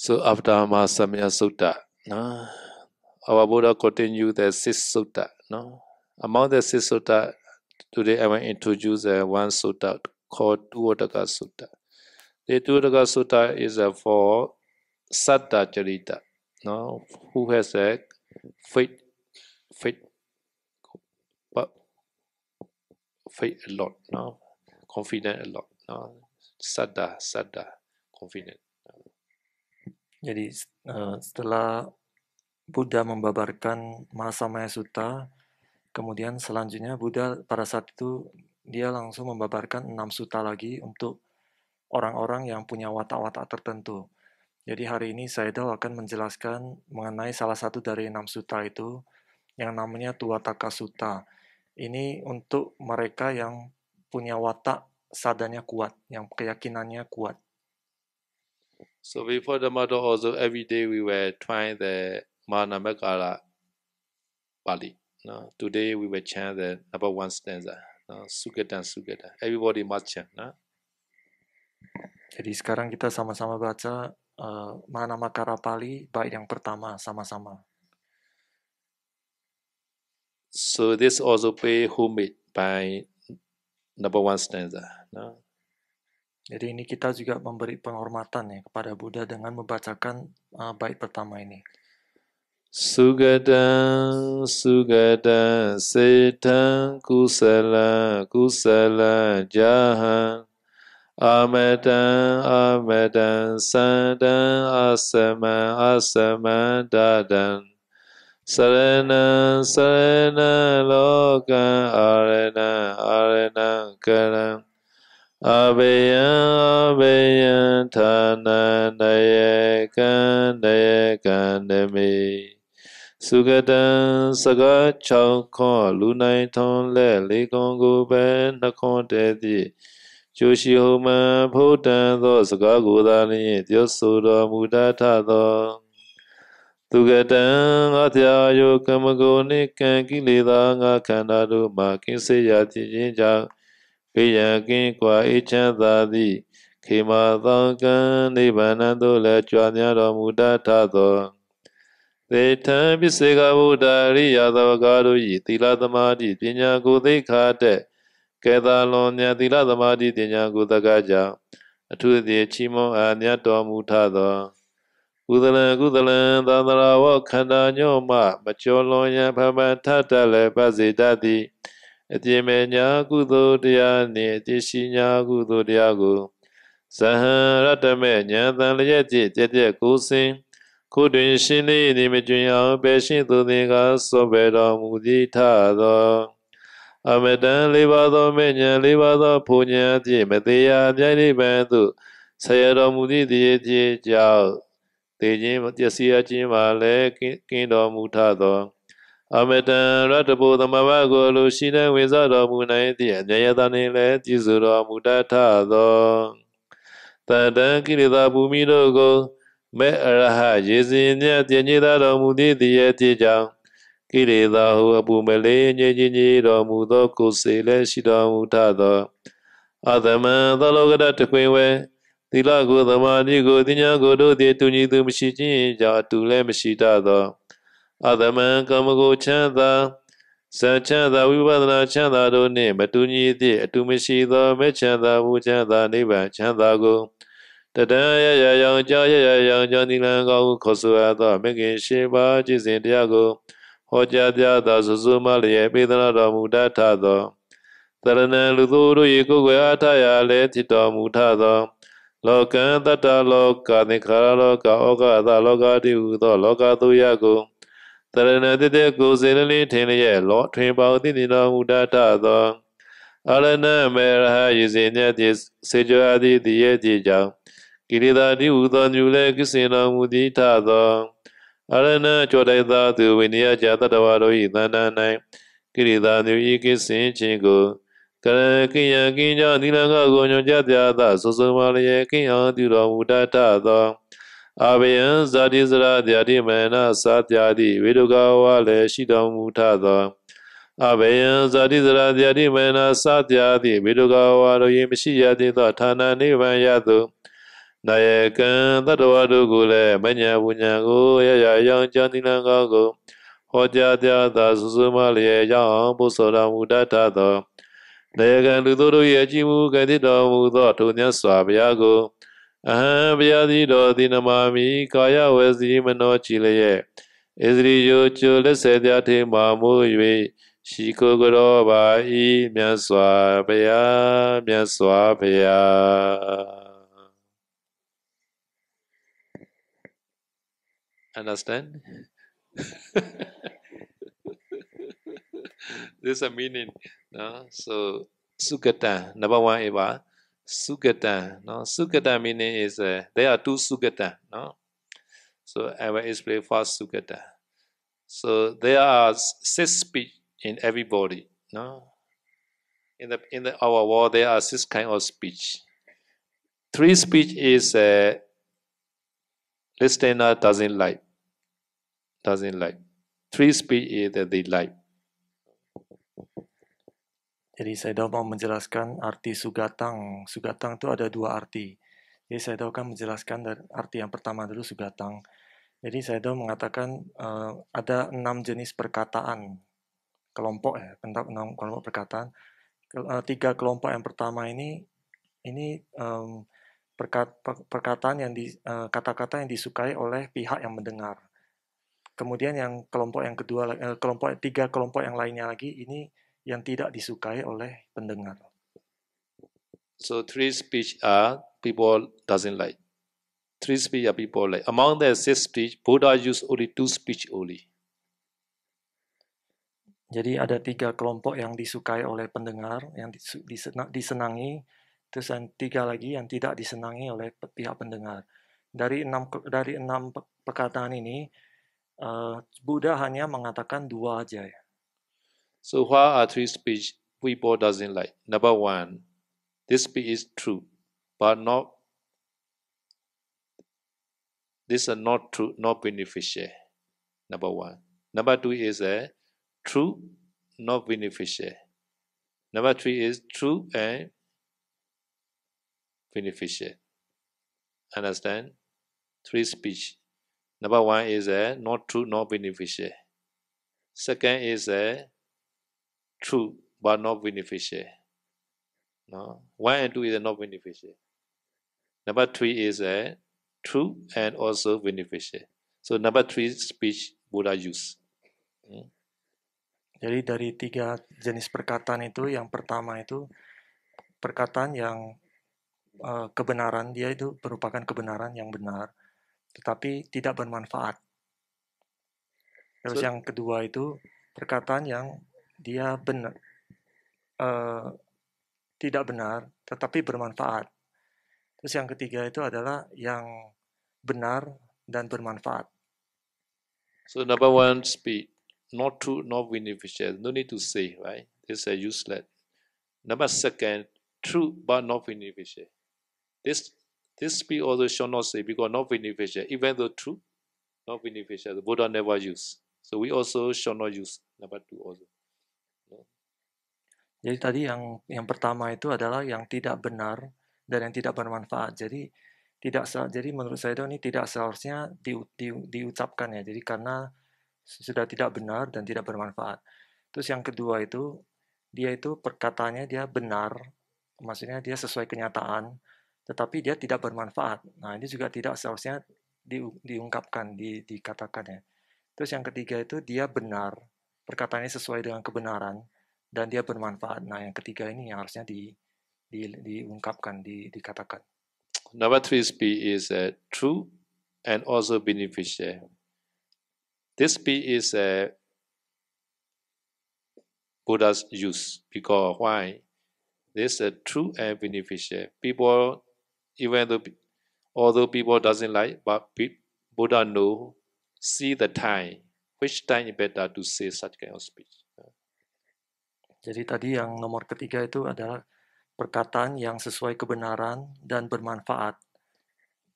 So after Amasamya Sutta, no, our Buddha continued the six sutta. No? Among the six sutta, today I will introduce uh, one sutta called Duodaka Sutta. The Duodaka Sutta is uh, for Satta Charita, no? who has a uh, faith, faith, but faith a lot, no? confident a lot. No? Satta, Satta, confident. Jadi eh, setelah Buddha membabarkan Maya Sutta, kemudian selanjutnya Buddha pada saat itu dia langsung membabarkan enam suta lagi untuk orang-orang yang punya watak-watak tertentu. Jadi hari ini saya akan menjelaskan mengenai salah satu dari enam suta itu yang namanya Tuwataka Sutta. Ini untuk mereka yang punya watak sadanya kuat, yang keyakinannya kuat. So before the motto, also every day we were trying the Manamagala Pali. No? Today we were chant the number one stanza. No? Sugata, Sugata. Everybody must chant. No? Jadi sekarang kita sama-sama baca uh, Manamakara Pali bait yang pertama sama-sama. So this also pay homemade by number one stanza. No? Jadi ini kita juga memberi penghormatan ya kepada Buddha dengan membacakan uh, bait pertama ini. Sugada, sugada, seta, kusala, kusala, jaha, amada, amada, sada, asama, asama, dadan, sarana, sarana, loka, arena, arena, karang, အဘယံအဘယံဌာနနယေကံနယေကံနမိသုကတံစကား၆ခွန်လူနိုင်ထွန်လက်လေးခွန်ကိုပဲနှခွန်တည်းသည့်ကျိုးရှိဟုမံဖုဒ္ဒံသောစကားကိုသာလျှင်ပြောဆိုတော်မူတတ်သောသူကတံအသယာယောကမဂုဏိကံကိလေသာငါခန္ဓာတို့မှာကင်းစေရခြင်းကြောင့်ဖေးရန်ကင်းကွာအေးချမ်းသာသည့်ခေမာသံကံနိဗ္ဗာန်သို့လည်းကြွားများတော်မူတတ်သော သေထံပစ္စေကဗုဒ္ဓရိယသဝကာတို့၏သီလသမာဓိပညာကိုသိခါတက်ကဲသာလွန်မြတ်သီလသမာဓိပညာကိုသကကြောင့်အထူးသဖြင့်ချီးမွမ်းအားမြတ်တော်မူထသောကုသလံကုသလံသာသနာဝခန္ဓာညော့မှမကျော်လွန်ရန်ဖန်ဖန်ထထလည်းပတ်စေတတ်သည်အတိမေညာကုသိုလ်တရားနှင့်အတိရှိညာကုသိုလ်တရားကိုဇဟံရတမေညာတန်လျက်ကြည်တည့်တည့်ကိုစင်ခုတွင်ရှင်လေးနေမကျွင်အောင်ပဲရှင်းသူသင်ကားစောပဲတော်မူသည်ထသော အမတန်လေးပါသောမေညာလေးပါသောဖူညာဖြင့်မသေးရာပြိုင်လေးပန်သို့ဆရာတော်မူသည့်တည်းဖြင့်ကြောင့်တေခြင်းပျက်စီးခြင်းပါလည်းကင်းတော်မူထသောအမတံရတ္တဘုသမဘကိုလူရှိတဲ့ဝင်စားတော်မူနိုင်သည့်အမြဲတမ်းနှင့်လည်းကြည်စုတော်မူတတ်သောတတံကိရိတာဘူမိတို့ကိုမေအရဟရေစင်မြတ်တည်ငြိသားတော်မူသည့်တည်းရဲ့တည်ကြောင့်ကိရိတာဟုအပူမလေးငြိငြိငြိတော်မူသောကိုယ်စေလည်းရှိတော်မူတတ်သောအတမံသလောကရတခွင်ဝဲသီလကိုသမာဓိကိုသညာကိုတို့သည်တူညီသူမရှိခြင်းကြောင့်အတူလည်းမရှိတတ်သောအတမံကမ္မကိုချမ်းသာစံချမ်းသာဝိပဿနာချမ်းသာတို့နှင့်မတူညီသည့်အတူမရှိသောမေချမ်းသာဘူးချမ်းသာနိဗ္ဗာန်ချမ်းသာကိုတတံရရရောင်ကြောရရရောင်ကြောနိလန်ကောခေါ်ဆိုအပ်သောမဂ္ဂင်ရှိပါကြည်စဉ်တရားကို ဟောကြားပြသောစုစုမလျက်ပေဒနာတော်မူတတ်ထသောသရဏံလူသူတို့၏ကိုယ်ကိုယ်အားထရာလည်းဖြစ်တော်မူထသောလောကံတတ္တလောကသင်္ခါရလောကဩဃာသလောကတိဟုသော လောကသူရကိုတရဏတိတေကိုစေနလေးထင်လျက်လောထွင်ပေါသိတိတော်မူတတ်သောအရဏမေရဟယေစေညတိစေကြအတိတရေတိကြောင့်ကိရိတာတိဟူသောညူလည်းကိစေတော်မူသည်ထသောအရဏကြောတိုက်သာသူဝိနည်းကြတတဝါတို့၏သန္တာ၌ကိရိတာညူဤကိစင်ခြင်းကိုကရကိယကိညာသီလကကိုညွန်ကြပြသသုစုံမလျေကိယံသူတော်မူတတ်သောအာဘယံဇာတိစရာဓာတိမနသာတယာတိဝေဒုကဝလည်းရှိတော်မူထသောအဘယံဇာတိစရာဓာတိမနသာတယာတိဝေဒုကဝတို့၏မရှိရသေးသောဌာနနိဗ္ဗာန်ရသို့နာယကံတတဝတို့ကိုလည်းမညာဝညာကိုရရရောင်ကြံတိလံကောကို ဟောကြားကြသာစုစုမလျေရောက်အောင်ပုစောတော်မူတတ်သောနာယကံလူတို့၏အကြည့်မှုကတိတော်မူသောထိုမြတ်စွာဘုရားကိုအဟံဗျာတိတော်သီနမာမိကာယဝစီမနောကြည်လျက်ဣဇရိယောကျိုလက်ဆက်ပြထေမာမှု၍ရှိကိုကရောပါဤမြတ်စွာဘုရားမြတ်စွာဘုရား understand this is a meaning no so sukata number 1 eva Sugata. No? Sugata meaning is uh, there are two Sugata. No? So I will explain first Sugata. So there are six speech in every body. No? In the in the, our world there are six kind of speech. Three speech is uh, listener doesn't like. Doesn't like. Three speech is that they like. Jadi saya dah mau menjelaskan arti sugatang. Sugatang itu ada dua arti. Jadi saya akan menjelaskan arti yang pertama dulu sugatang. Jadi saya dah mengatakan uh, ada enam jenis perkataan kelompok ya, enam kelompok perkataan. Eh, tiga kelompok yang pertama ini ini um, perkataan yang di eh, kata-kata uh, yang disukai oleh pihak yang mendengar. Kemudian yang kelompok yang kedua kelompok tiga kelompok yang lainnya lagi ini yang tidak disukai oleh pendengar. So three speech are people doesn't like. Three speech are people like. Among the six speech, Buddha use only two speech only. Jadi ada tiga kelompok yang disukai oleh pendengar, yang disenangi, terus yang tiga lagi yang tidak disenangi oleh pihak pendengar. Dari enam dari enam perkataan ini, eh, Buddha hanya mengatakan dua aja ya. So why are three speech people doesn't like? Number one, this speech is true, but not this are not true, not beneficial. Number one. Number two is a uh, true, not beneficial. Number three is true and beneficial. Understand? Three speech. Number one is a uh, not true, not beneficial. Second is a uh, true but not beneficial. No? One and two is not beneficial. Number three is uh, true and also beneficial. So number three speech Buddha use. Hmm? Jadi dari tiga jenis perkataan itu, yang pertama itu perkataan yang uh, kebenaran dia itu merupakan kebenaran yang benar, tetapi tidak bermanfaat. Terus so, yang kedua itu perkataan yang dia benar uh, tidak benar tetapi bermanfaat. Terus yang ketiga itu adalah yang benar dan bermanfaat. So number one, speak Not true, not beneficial. No need to say, right? This is useless. Number second, true but not beneficial. This this speak also shall not say because not beneficial. Even though true, not beneficial. The Buddha never use. So we also shall not use number two also. Jadi tadi yang yang pertama itu adalah yang tidak benar dan yang tidak bermanfaat. Jadi tidak jadi menurut saya itu ini tidak seharusnya di, di, diucapkan ya. Jadi karena sudah tidak benar dan tidak bermanfaat. Terus yang kedua itu dia itu perkataannya dia benar, maksudnya dia sesuai kenyataan, tetapi dia tidak bermanfaat. Nah ini juga tidak seharusnya di, diungkapkan, di, dikatakan ya. Terus yang ketiga itu dia benar, perkataannya sesuai dengan kebenaran, dan dia bermanfaat. Nah, yang ketiga ini yang harusnya di, di, diungkapkan, di, dikatakan. Number three B is a uh, true and also beneficial. This B is a uh, Buddha's use because why? This is uh, a true and beneficial. People, even though although people doesn't like, but Buddha know, see the time, which time is better to say such kind of speech. Jadi tadi yang nomor ketiga itu adalah perkataan yang sesuai kebenaran dan bermanfaat.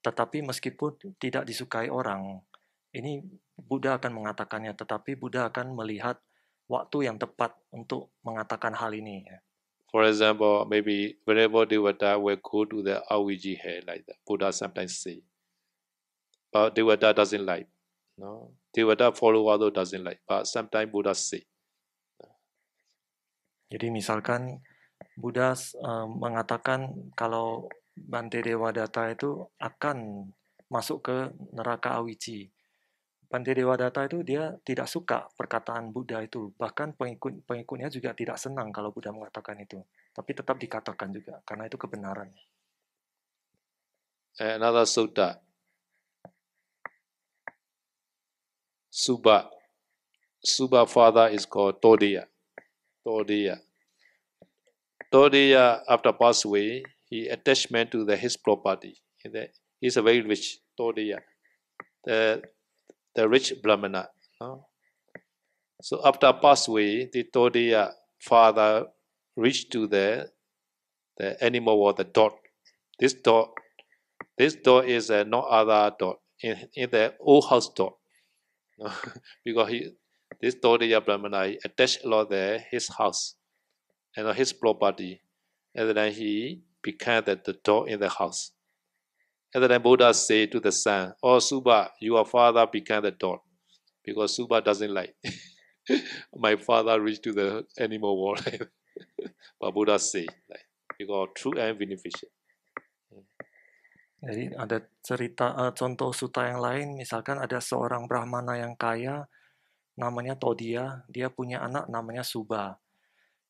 Tetapi meskipun tidak disukai orang, ini Buddha akan mengatakannya, tetapi Buddha akan melihat waktu yang tepat untuk mengatakan hal ini. Ya. For example, maybe whenever that will go to the Awiji head like that, Buddha sometimes say. But Devata doesn't like. No? follow other doesn't like. But sometimes Buddha say. Jadi misalkan Buddha uh, mengatakan kalau Bante Dewa Data itu akan masuk ke neraka Awici. Bante Dewa Data itu dia tidak suka perkataan Buddha itu. Bahkan pengikut pengikutnya juga tidak senang kalau Buddha mengatakan itu. Tapi tetap dikatakan juga, karena itu kebenaran. Eh, Another sutta. Suba. Suba father is called Todia. Todia, Todia after pass away, he attachment to the his property. He is a very rich Todia, the, the rich Brahmana. No? So after pass away, the Todiya father reached to the the animal or the dog. This dog, this dog is uh, no other dog in, in the old house dog, because he this Dodiya Brahmana attached lot there, his house, and uh, his property. And then he became the, the door in the house. And then Buddha said to the son, Oh Suba, your father became the door. Because Suba doesn't like. My father reached to the animal world. but Buddha said, like, because true and beneficial. Jadi ada cerita uh, contoh suta yang lain, misalkan ada seorang brahmana yang kaya, namanya Todia, dia punya anak namanya Suba.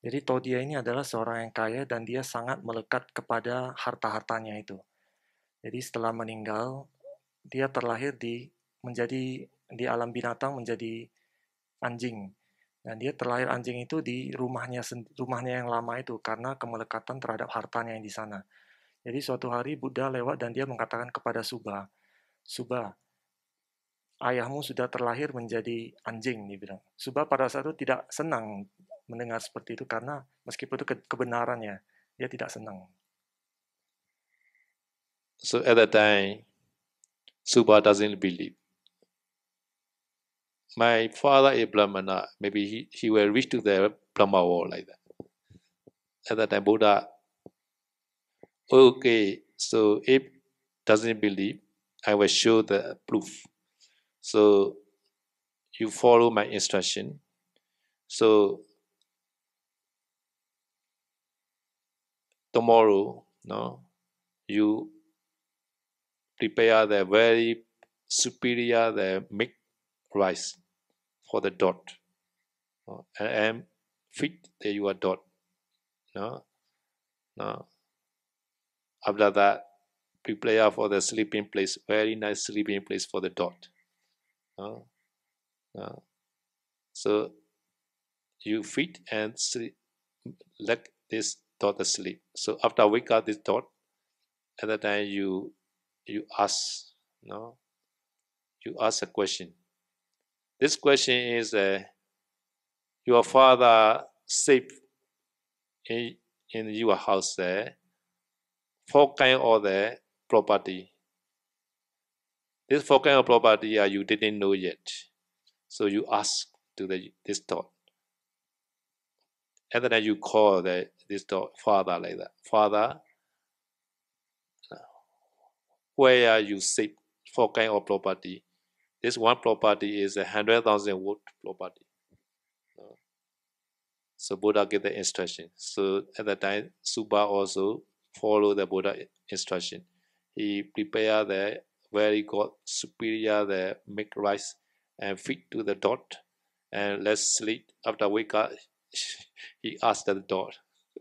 Jadi Todia ini adalah seorang yang kaya dan dia sangat melekat kepada harta-hartanya itu. Jadi setelah meninggal, dia terlahir di menjadi di alam binatang menjadi anjing. Dan dia terlahir anjing itu di rumahnya rumahnya yang lama itu karena kemelekatan terhadap hartanya yang di sana. Jadi suatu hari Buddha lewat dan dia mengatakan kepada Suba, Suba, ayahmu sudah terlahir menjadi anjing, dia bilang. Subah pada saat itu tidak senang mendengar seperti itu karena meskipun itu kebenarannya, dia tidak senang. So at that time, Subha doesn't believe. My father is Brahmana. Maybe he, he will reach to the Brahma world like that. At that time, Buddha, okay, so if doesn't believe, I will show the proof. So you follow my instruction. So tomorrow, no, you prepare the very superior the make rice for the dot. No, uh, and fit the your dot. No, no. After that, prepare for the sleeping place. Very nice sleeping place for the dot. Uh, uh. So you feed and sleep, let this thought sleep. So after wake up this at and time you you ask no, you ask a question. This question is uh, your father safe in in your house there, uh, kind of the uh, property this four kinds of property you didn't know yet. So you ask to the, this thought. And then you call the, this thought father like that. Father, where are you sit? Four kinds of property. This one property is a hundred thousand wood property. So Buddha gave the instruction. So at that time, Suba also followed the Buddha instruction. He prepared the very good, superior the make rice and feed to the dog and let's sleep. After wake up, he asked the dog.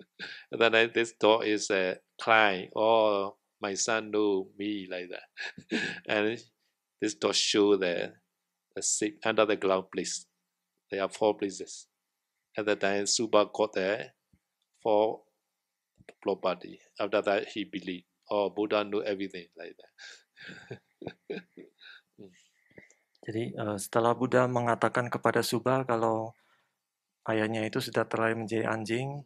then uh, this dog is uh, crying, oh, my son know me like that. and this dog show the, the under the ground place. There are four places. At the time, Suba got there for property. After that, he believed, oh, Buddha knew everything like that. Jadi eh, setelah Buddha mengatakan kepada Suba kalau ayahnya itu sudah terlahir menjadi anjing,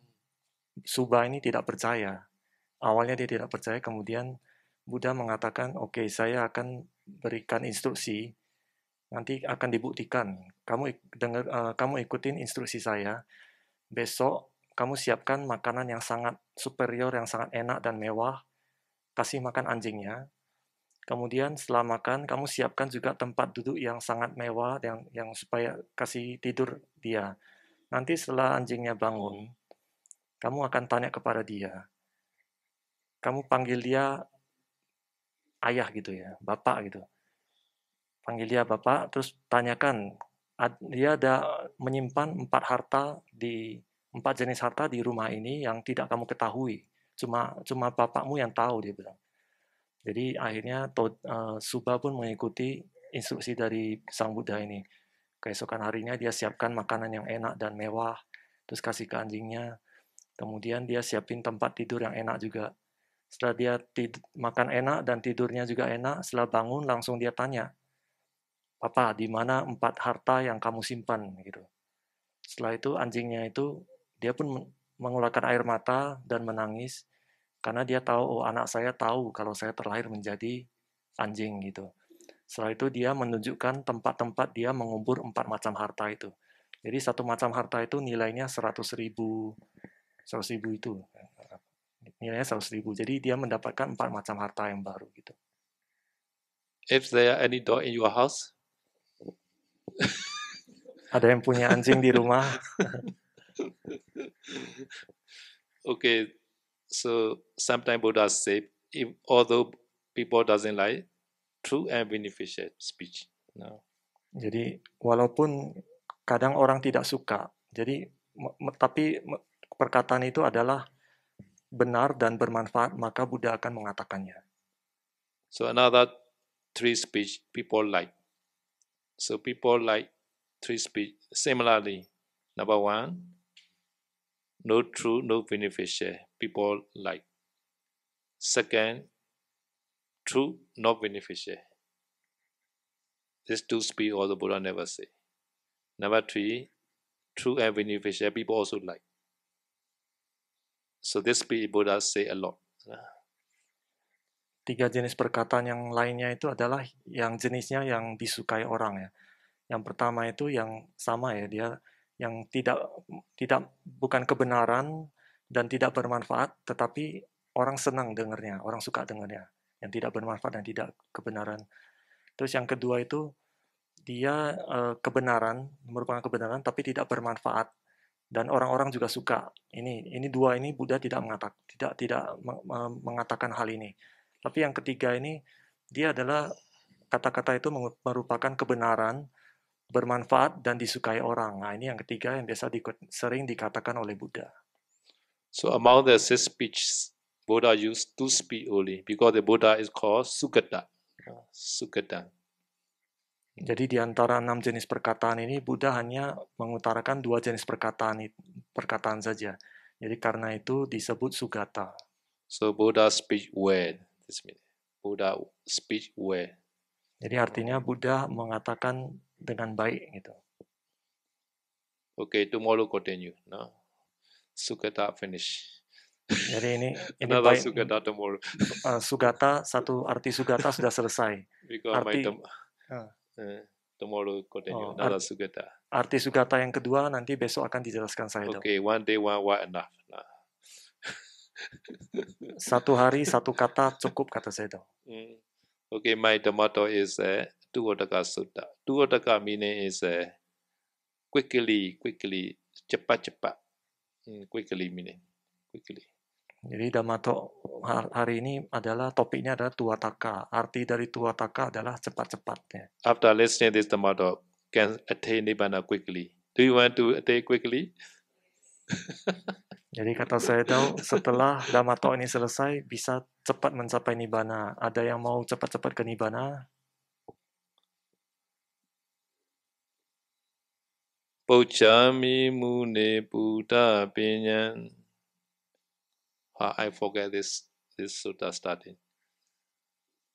Suba ini tidak percaya. Awalnya dia tidak percaya, kemudian Buddha mengatakan, oke okay, saya akan berikan instruksi, nanti akan dibuktikan. Kamu dengar, uh, eh, kamu ikutin instruksi saya. Besok kamu siapkan makanan yang sangat superior, yang sangat enak dan mewah. Kasih makan anjingnya. Kemudian setelah makan, kamu siapkan juga tempat duduk yang sangat mewah, yang, yang supaya kasih tidur dia. Nanti setelah anjingnya bangun, kamu akan tanya kepada dia. Kamu panggil dia ayah gitu ya, bapak gitu. Panggil dia bapak, terus tanyakan, dia ada menyimpan empat harta di empat jenis harta di rumah ini yang tidak kamu ketahui. Cuma cuma bapakmu yang tahu dia bilang jadi akhirnya uh, Suba pun mengikuti instruksi dari Sang Buddha ini. Keesokan harinya dia siapkan makanan yang enak dan mewah, terus kasih ke anjingnya. Kemudian dia siapin tempat tidur yang enak juga. Setelah dia makan enak dan tidurnya juga enak, setelah bangun langsung dia tanya, Papa, di mana empat harta yang kamu simpan? gitu. Setelah itu anjingnya itu, dia pun mengeluarkan air mata dan menangis. Karena dia tahu, oh anak saya tahu kalau saya terlahir menjadi anjing gitu. Setelah itu dia menunjukkan tempat-tempat dia mengubur empat macam harta itu. Jadi satu macam harta itu nilainya seratus ribu, 100 ribu itu. Nilainya 100 ribu. Jadi dia mendapatkan empat macam harta yang baru gitu. If there are any dog in your house, ada yang punya anjing di rumah. okay, So sometimes Buddha say if, although people doesn't like, true and beneficial speech. No. Jadi walaupun kadang orang tidak suka, jadi tapi perkataan itu adalah benar dan bermanfaat, maka Buddha akan mengatakannya. So another three speech people like. So people like three speech. Similarly, number one, no true, no beneficial people like. Second, true, not beneficial. This two speak all the Buddha never say. Number three, true and beneficial people also like. So this speak Buddha say a lot. Tiga jenis perkataan yang lainnya itu adalah yang jenisnya yang disukai orang ya. Yang pertama itu yang sama ya dia yang tidak tidak bukan kebenaran dan tidak bermanfaat, tetapi orang senang dengarnya, orang suka dengarnya. Yang tidak bermanfaat dan tidak kebenaran. Terus yang kedua itu dia uh, kebenaran merupakan kebenaran tapi tidak bermanfaat dan orang-orang juga suka. Ini ini dua ini Buddha tidak mengatak tidak tidak mengatakan hal ini. Tapi yang ketiga ini dia adalah kata-kata itu merupakan kebenaran bermanfaat dan disukai orang. Nah, ini yang ketiga yang biasa di, sering dikatakan oleh Buddha. So among the six speeches, Buddha used two speech only because the Buddha is called Sugata. Ya. Sugata. Jadi di antara enam jenis perkataan ini Buddha hanya mengutarakan dua jenis perkataan perkataan saja. Jadi karena itu disebut Sugata. So Buddha speech word. Buddha speech word. Jadi artinya Buddha mengatakan dengan baik gitu. Oke, Okay, tomorrow continue. No? Sugata finish. Jadi ini, ini by, Sugata tomorrow. Uh, sugata satu arti Sugata sudah selesai. arti tom uh, tomorrow continue. Oh, Another Sugata. Arti Sugata yang kedua nanti besok akan dijelaskan saya. Oke, okay, one day one word enough. Nah. satu hari satu kata cukup kata saya. Mm. Oke, okay, my tomato is a uh, eh, duodaka sutta. Duodaka meaning is uh, quickly, quickly, cepat-cepat quickly meaning quickly. Jadi Damato hari ini adalah topiknya adalah tuataka. Arti dari tuataka adalah cepat-cepatnya. After listening this Damato can attain nibbana quickly. Do you want to attain quickly? Jadi kata saya tahu setelah Damato ini selesai bisa cepat mencapai nibbana. Ada yang mau cepat-cepat ke nibbana? ပုတ်ချာမိမူနေပုဒ္ဒပညာ I forget this this sutta starting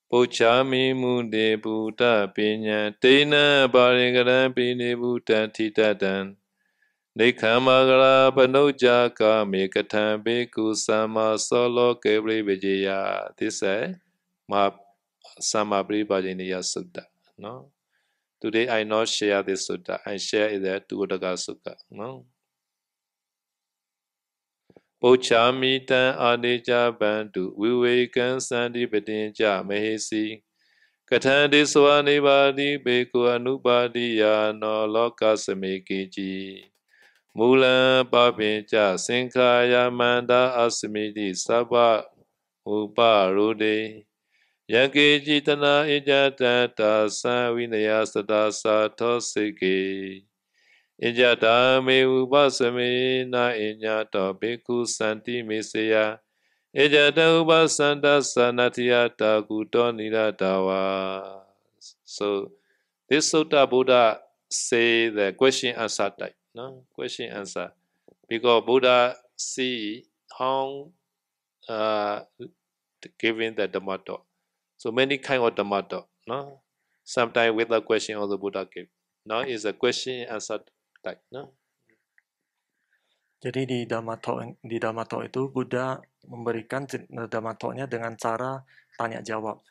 ပုချာမိမူတေဘုဒ္ဓပညာတေနပါရိကရံပိနေဘုဒ္ဓတိတတံနေခမဂရာပနုကြကာမေကထံဘေကုသမ္မာသောလောကေပရိဝေဇေယသစ္ဆေမဟာသမ္မာပရိပါဇိနိယသုတ္တနော် Today I not share this sutta. I share it at Tugodaka Sukha. No? Pochami tan adeja bandu vivekan sandipedinja mehesi katandi swanibadi beku anubadi ya no loka samikiji. မူလံပပင်ကြစင်္ခာယမန္တာအစမိတိသဗ္ဗဥပရုဒေယံကေจิตနာဣจတတာသံဝိနယသတာသာသောစိကေဣจတမေဥပသမေနာဣညာတောဘေကုသန္တိမေစယဣจတဥပသန္တသနာတိယတာကုတောနိရတဝါ so this sutta buddha say the question answer type no question answer because buddha see how uh giving the dhamma talk So many kind of Dhamma no? Sometimes with a question of the Buddha give. No, It's a question answer type, no? Jadi di Talk, di Talk itu Buddha memberikan Damatoknya dengan cara tanya jawab.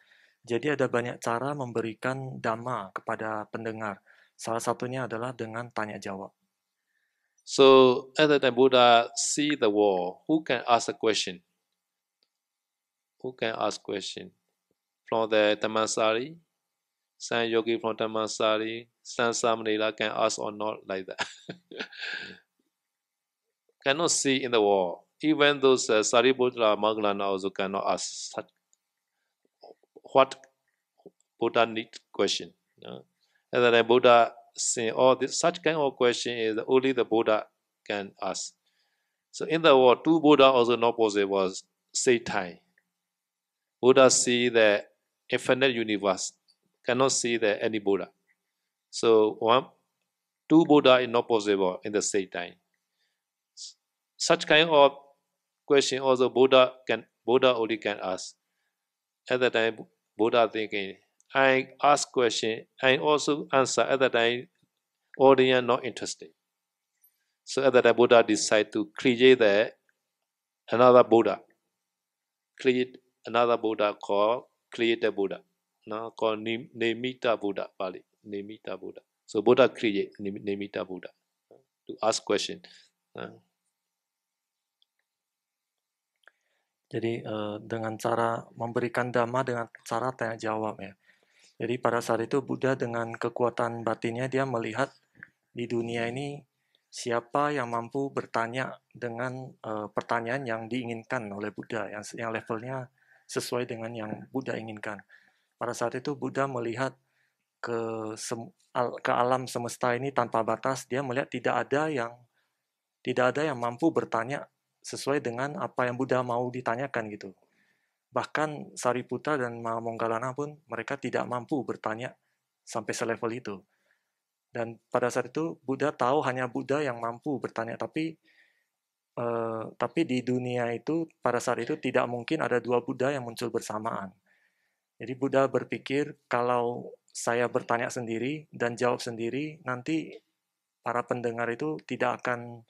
Jadi ada banyak cara memberikan dhamma kepada pendengar. Salah satunya adalah dengan tanya jawab. So at the time Buddha see the wall. Who can ask a question? Who can ask question? from the Dhammasari, some yogi from Dhammasari, some Samanila can ask or not like that. cannot see in the wall. Even those uh, Sariputra Maglan also cannot ask such, what Buddha need question. Yeah? And then Buddha saying, all oh, this, such kind of question is only the Buddha can ask. So in the world, two Buddha also not possible, Say time. Buddha see the infinite universe, cannot see the, any Buddha. So one, two Buddha is not possible in the same time. Such kind of question also Buddha can Buddha only can ask. At that time, Buddha thinking, I ask question, I also answer. At that time, audience not interested. So at that time, Buddha decide to create the, another Buddha, create another Buddha called created Buddha. Now called Nim, Nemita Buddha, Pali. Nemita Buddha. So Buddha create Nim, Buddha to ask question. Uh. Jadi uh, dengan cara memberikan dhamma dengan cara tanya jawab ya. Jadi pada saat itu Buddha dengan kekuatan batinnya dia melihat di dunia ini siapa yang mampu bertanya dengan uh, pertanyaan yang diinginkan oleh Buddha yang yang levelnya sesuai dengan yang Buddha inginkan. Pada saat itu Buddha melihat ke ke alam semesta ini tanpa batas, dia melihat tidak ada yang tidak ada yang mampu bertanya sesuai dengan apa yang Buddha mau ditanyakan gitu. Bahkan Sariputta dan Mahamonggalana pun mereka tidak mampu bertanya sampai selevel itu. Dan pada saat itu Buddha tahu hanya Buddha yang mampu bertanya, tapi Uh, tapi di dunia itu pada saat itu tidak mungkin ada dua Buddha yang muncul bersamaan. Jadi Buddha berpikir kalau saya bertanya sendiri dan jawab sendiri, nanti para pendengar itu tidak akan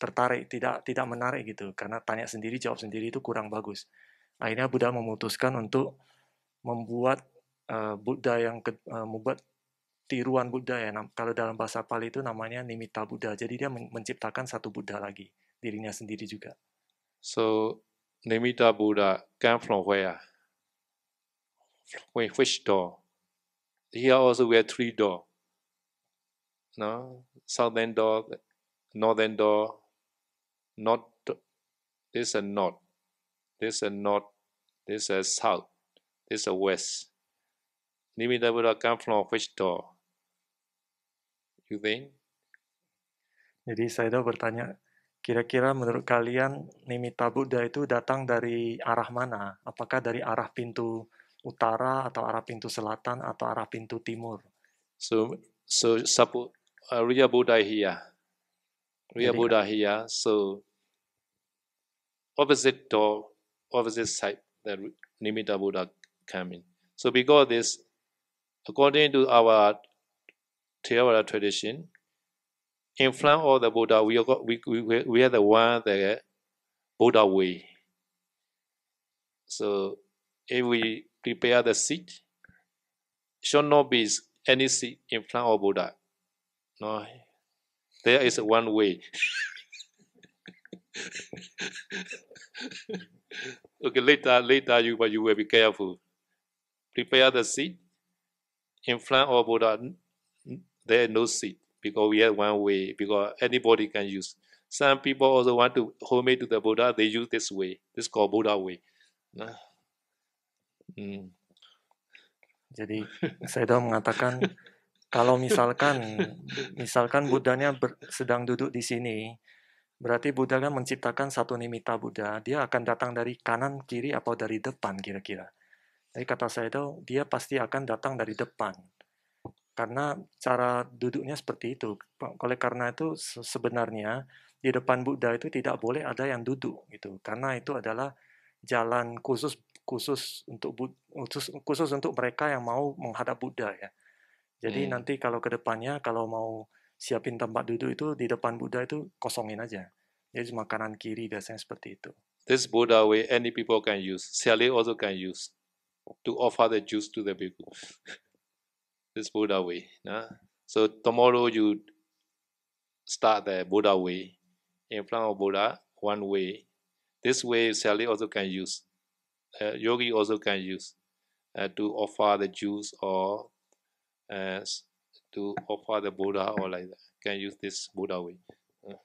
tertarik, tidak tidak menarik gitu, karena tanya sendiri jawab sendiri itu kurang bagus. Akhirnya Buddha memutuskan untuk membuat uh, Buddha yang ke, uh, membuat tiruan Buddha ya. Kalau dalam bahasa Pali itu namanya Nimitta Buddha. Jadi dia menciptakan satu Buddha lagi, dirinya sendiri juga. So Nimitta Buddha came from where? From which door? Here also we have three door. No, southern door, northern door, north. This is north. This is north. This is south. This is west. Nimitta Buddha came from which door? you saya Jadi Saido bertanya, kira-kira menurut kalian Nimita Buddha itu datang dari arah mana? Apakah dari arah pintu utara atau arah pintu selatan atau arah pintu timur? So, so Sapu, uh, Ria Buddha Ria Jadi, Buddha So, opposite door, opposite side that Nimita Buddha came in. So because this, according to our Theravada tradition, in front of the Buddha, we are, we, we, we are the one the Buddha way. So if we prepare the seat, should not be any seat in front of Buddha. No, there is one way. okay, later, later you, but you will be careful. Prepare the seat in front of Buddha, There no seat because we have one way, because anybody can use. Some people also want to homemade to the Buddha, they use this way. This called Buddha way. Ah. Hmm. Jadi saya Saido mengatakan kalau misalkan misalkan Budanya ber, sedang duduk di sini, berarti Buddha kan menciptakan satu nimita Buddha, dia akan datang dari kanan, kiri, atau dari depan kira-kira. Jadi kata saya itu, dia pasti akan datang dari depan karena cara duduknya seperti itu. Oleh karena itu sebenarnya di depan Buddha itu tidak boleh ada yang duduk gitu, karena itu adalah jalan khusus khusus untuk khusus khusus untuk mereka yang mau menghadap Buddha ya. Jadi hmm. nanti kalau kedepannya kalau mau siapin tempat duduk itu di depan Buddha itu kosongin aja. Jadi makanan kiri biasanya seperti itu. This Buddha way any people can use. Sally also can use to offer the juice to the people. This Buddha way. Nah. So tomorrow you start the Buddha way in front of Buddha, one way. This way Sally also can use. Uh, yogi also can use uh, to offer the juice or uh, to offer the Buddha or like that. Can use this Buddha way. Uh.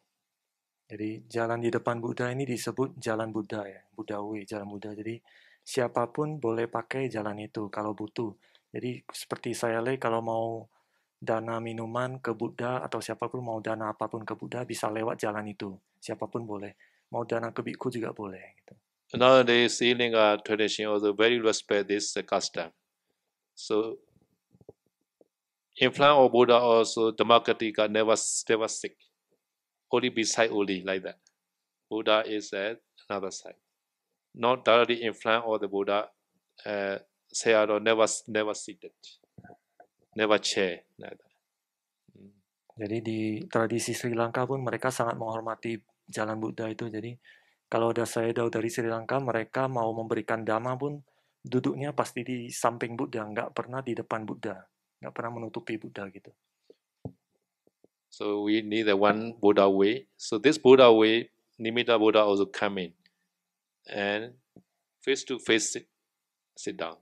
Jadi jalan di depan Buddha ini disebut jalan Buddha ya, Buddha way, jalan Buddha. Jadi siapapun boleh pakai jalan itu kalau butuh. Jadi seperti saya le kalau mau dana minuman ke Buddha atau siapapun mau dana apapun ke Buddha bisa lewat jalan itu. Siapapun boleh. Mau dana ke biku juga boleh. Gitu. Nowadays, healing uh, tradition also very respect this uh, custom. So, in front of Buddha also, market never, never sick. Only beside only, like that. Buddha is at another side. Not directly in front of the Buddha, uh, 세아로 never never seated, never chair. Hmm. Jadi di tradisi Sri Lanka pun mereka sangat menghormati jalan Buddha itu. Jadi kalau ada saya dari Sri Lanka, mereka mau memberikan dhamma pun duduknya pasti di samping Buddha, nggak pernah di depan Buddha, nggak pernah menutupi Buddha gitu. So we need the one Buddha way. So this Buddha way, Nimitta Buddha also come in and face to face sit, sit down.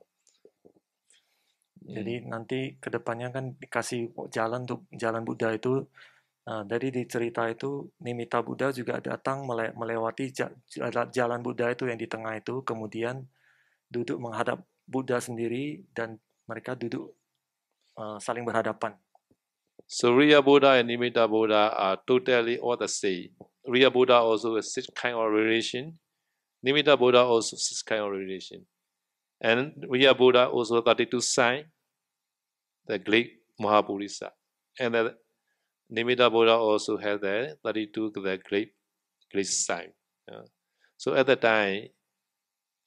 Jadi hmm. nanti kedepannya kan dikasih jalan untuk jalan Buddha itu. Nah, dari di cerita itu Nimita Buddha juga datang mele melewati jalan Buddha itu yang di tengah itu, kemudian duduk menghadap Buddha sendiri dan mereka duduk uh, saling berhadapan. Surya Buddha and Nimita Buddha are totally all the same. Surya Buddha also a six kind of relation. Nimita Buddha also six kind of relation. And Surya Buddha also 32 sign. the great Mahapurisa, And the Nimitta Buddha also had that, That he took the great, great sign. Yeah. So at the time,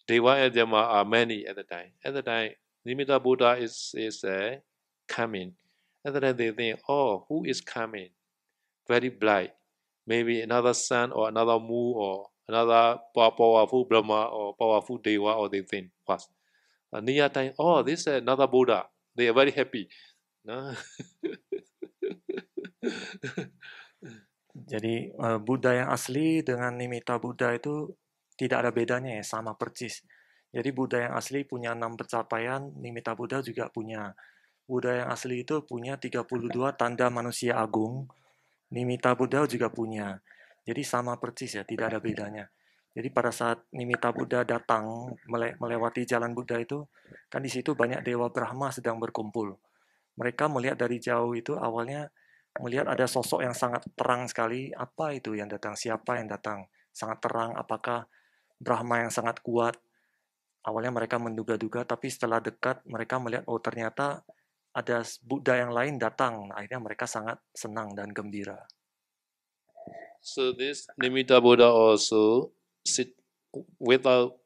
Deva and Jama are many at the time. At the time, Nimitta Buddha is, is uh, coming. And then they think, oh, who is coming? Very bright. Maybe another sun or another moon or another powerful Brahma or powerful Deva or they think fast. Uh, near time, oh, this is another Buddha. They are very happy. Nah. Jadi uh, Buddha yang asli dengan Nimita Buddha itu tidak ada bedanya ya, sama persis. Jadi Buddha yang asli punya enam pencapaian, Nimita Buddha juga punya. Buddha yang asli itu punya 32 tanda manusia agung, Nimita Buddha juga punya. Jadi sama persis ya, tidak ada bedanya. Jadi pada saat Nimita Buddha datang melewati jalan Buddha itu, kan di situ banyak dewa Brahma sedang berkumpul. Mereka melihat dari jauh itu awalnya melihat ada sosok yang sangat terang sekali. Apa itu yang datang? Siapa yang datang? Sangat terang. Apakah Brahma yang sangat kuat? Awalnya mereka menduga-duga, tapi setelah dekat mereka melihat, oh ternyata ada Buddha yang lain datang. Akhirnya mereka sangat senang dan gembira. So this Nimita Buddha also sit without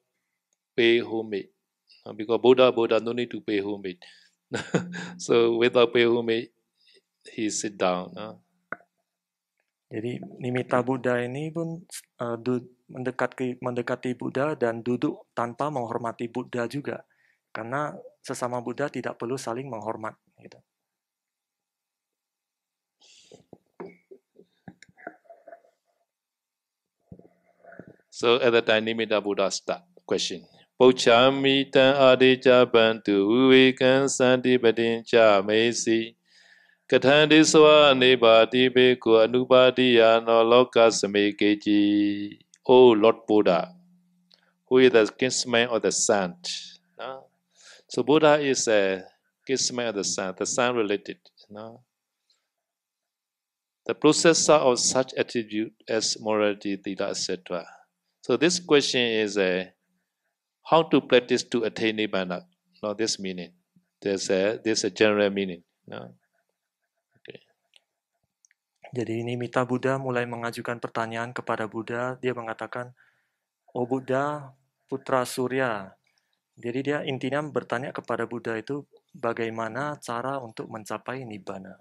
pay homage, uh, Because Buddha, Buddha, no need to pay homage. so without pay homage, he sit down. Jadi, uh. Jadi nimita Buddha ini pun uh, du, mendekati mendekati Buddha dan duduk tanpa menghormati Buddha juga, karena sesama Buddha tidak perlu saling menghormat. Gitu. So at that time, Nimitta Buddha Start Question. santi ပုချာမိတံအာတိကြပံသူဝေကံသန္တိပတိကြမေစီကထံတိသဝနေပါတိဘေကိုအနုပါတိယာနောလောကစမေကေတိ O Lord Buddha who is the kinsman of the saint no? so Buddha is a kinsman of the saint the saint related no? the processor of such attitude as morality, dila, etc. So this question is uh, how to practice to attain nibbana. No, this meaning. There's a there's a general meaning. No? Okay. Jadi ini Mita Buddha mulai mengajukan pertanyaan kepada Buddha. Dia mengatakan, Oh Buddha, putra Surya. Jadi dia intinya bertanya kepada Buddha itu bagaimana cara untuk mencapai nibbana.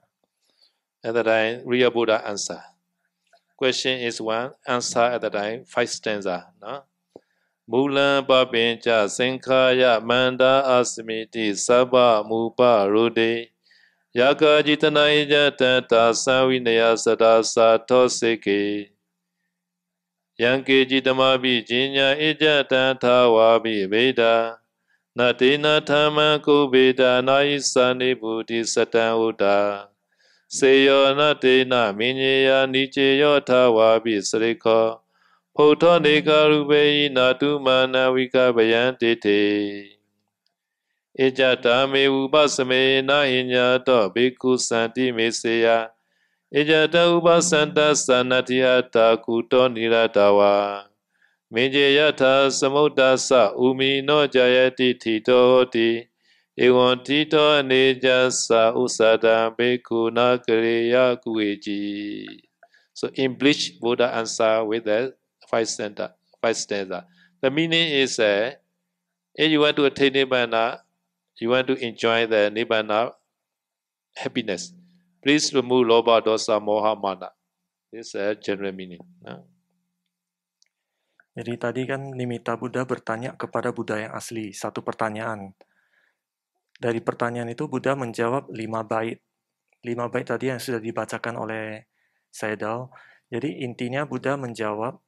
And then Ria Buddha answer. question is one answer at the time five stanza နော်မူလံပပင်ကြစင်ခာယမန္တာအစမိတိသဗ္ဗမူပရူတိယာကာจิตနာယတတတာသဝိနယသတာသာသောစေကေယံကေจิตမပိဂျင်ညာဧကြတံသာဝါပိဗေဒာနတေနธรรมကုဗေဒာနာယိသနိဗုတိစတံဥတာစေယောနတေနမင်းညေယနိချေယောထဝါပိစရိခောဖုထောနေကရုပေယိနာတုမာနဝိကဗယံတေတေဧကြတာမေဥပစမေနာအညာတောဘေကုစန္တိမေစေယဧကြတဥပစန္တသနတိယတာကုတောနိရတဝါမင်းကျေယထာသမုဒ္ဒသဥမီနောဇယတိထိတောတိเอวังทิโตอเนจัสสะอุสัตตังเบกุนาเกเรยะกุเวจี So in bleach, Buddha answer with the five stanza. Five stanza. The meaning is, uh, if you want to attain nibbana, you want to enjoy the nibbana happiness. Please remove loba, dosa, moha, mana. This a uh, general meaning. Uh. Jadi tadi kan Nimita Buddha bertanya kepada Buddha yang asli satu pertanyaan. Dari pertanyaan itu Buddha menjawab lima bait. Lima bait tadi yang sudah dibacakan oleh Saidal. Jadi intinya Buddha menjawab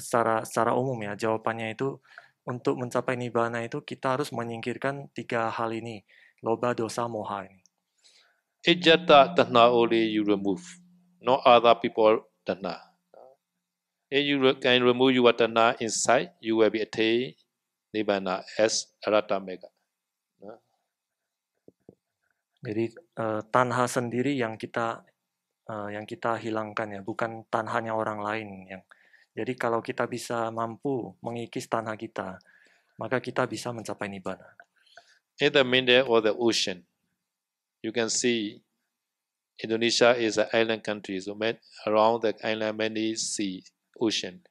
secara secara umum ya jawabannya itu untuk mencapai nibbana itu kita harus menyingkirkan tiga hal ini loba dosa moha ini. Ijata tanha only you remove, no other people tanha. If you can remove your tanha inside, you will be attain nibbana as mega. Jadi uh, tanha sendiri yang kita uh, yang kita hilangkan ya, bukan tanhanya orang lain yang. Jadi kalau kita bisa mampu mengikis tanah kita, maka kita bisa mencapai nibbana. In the middle of the ocean, you can see Indonesia is an island country, so around the island many sea, ocean.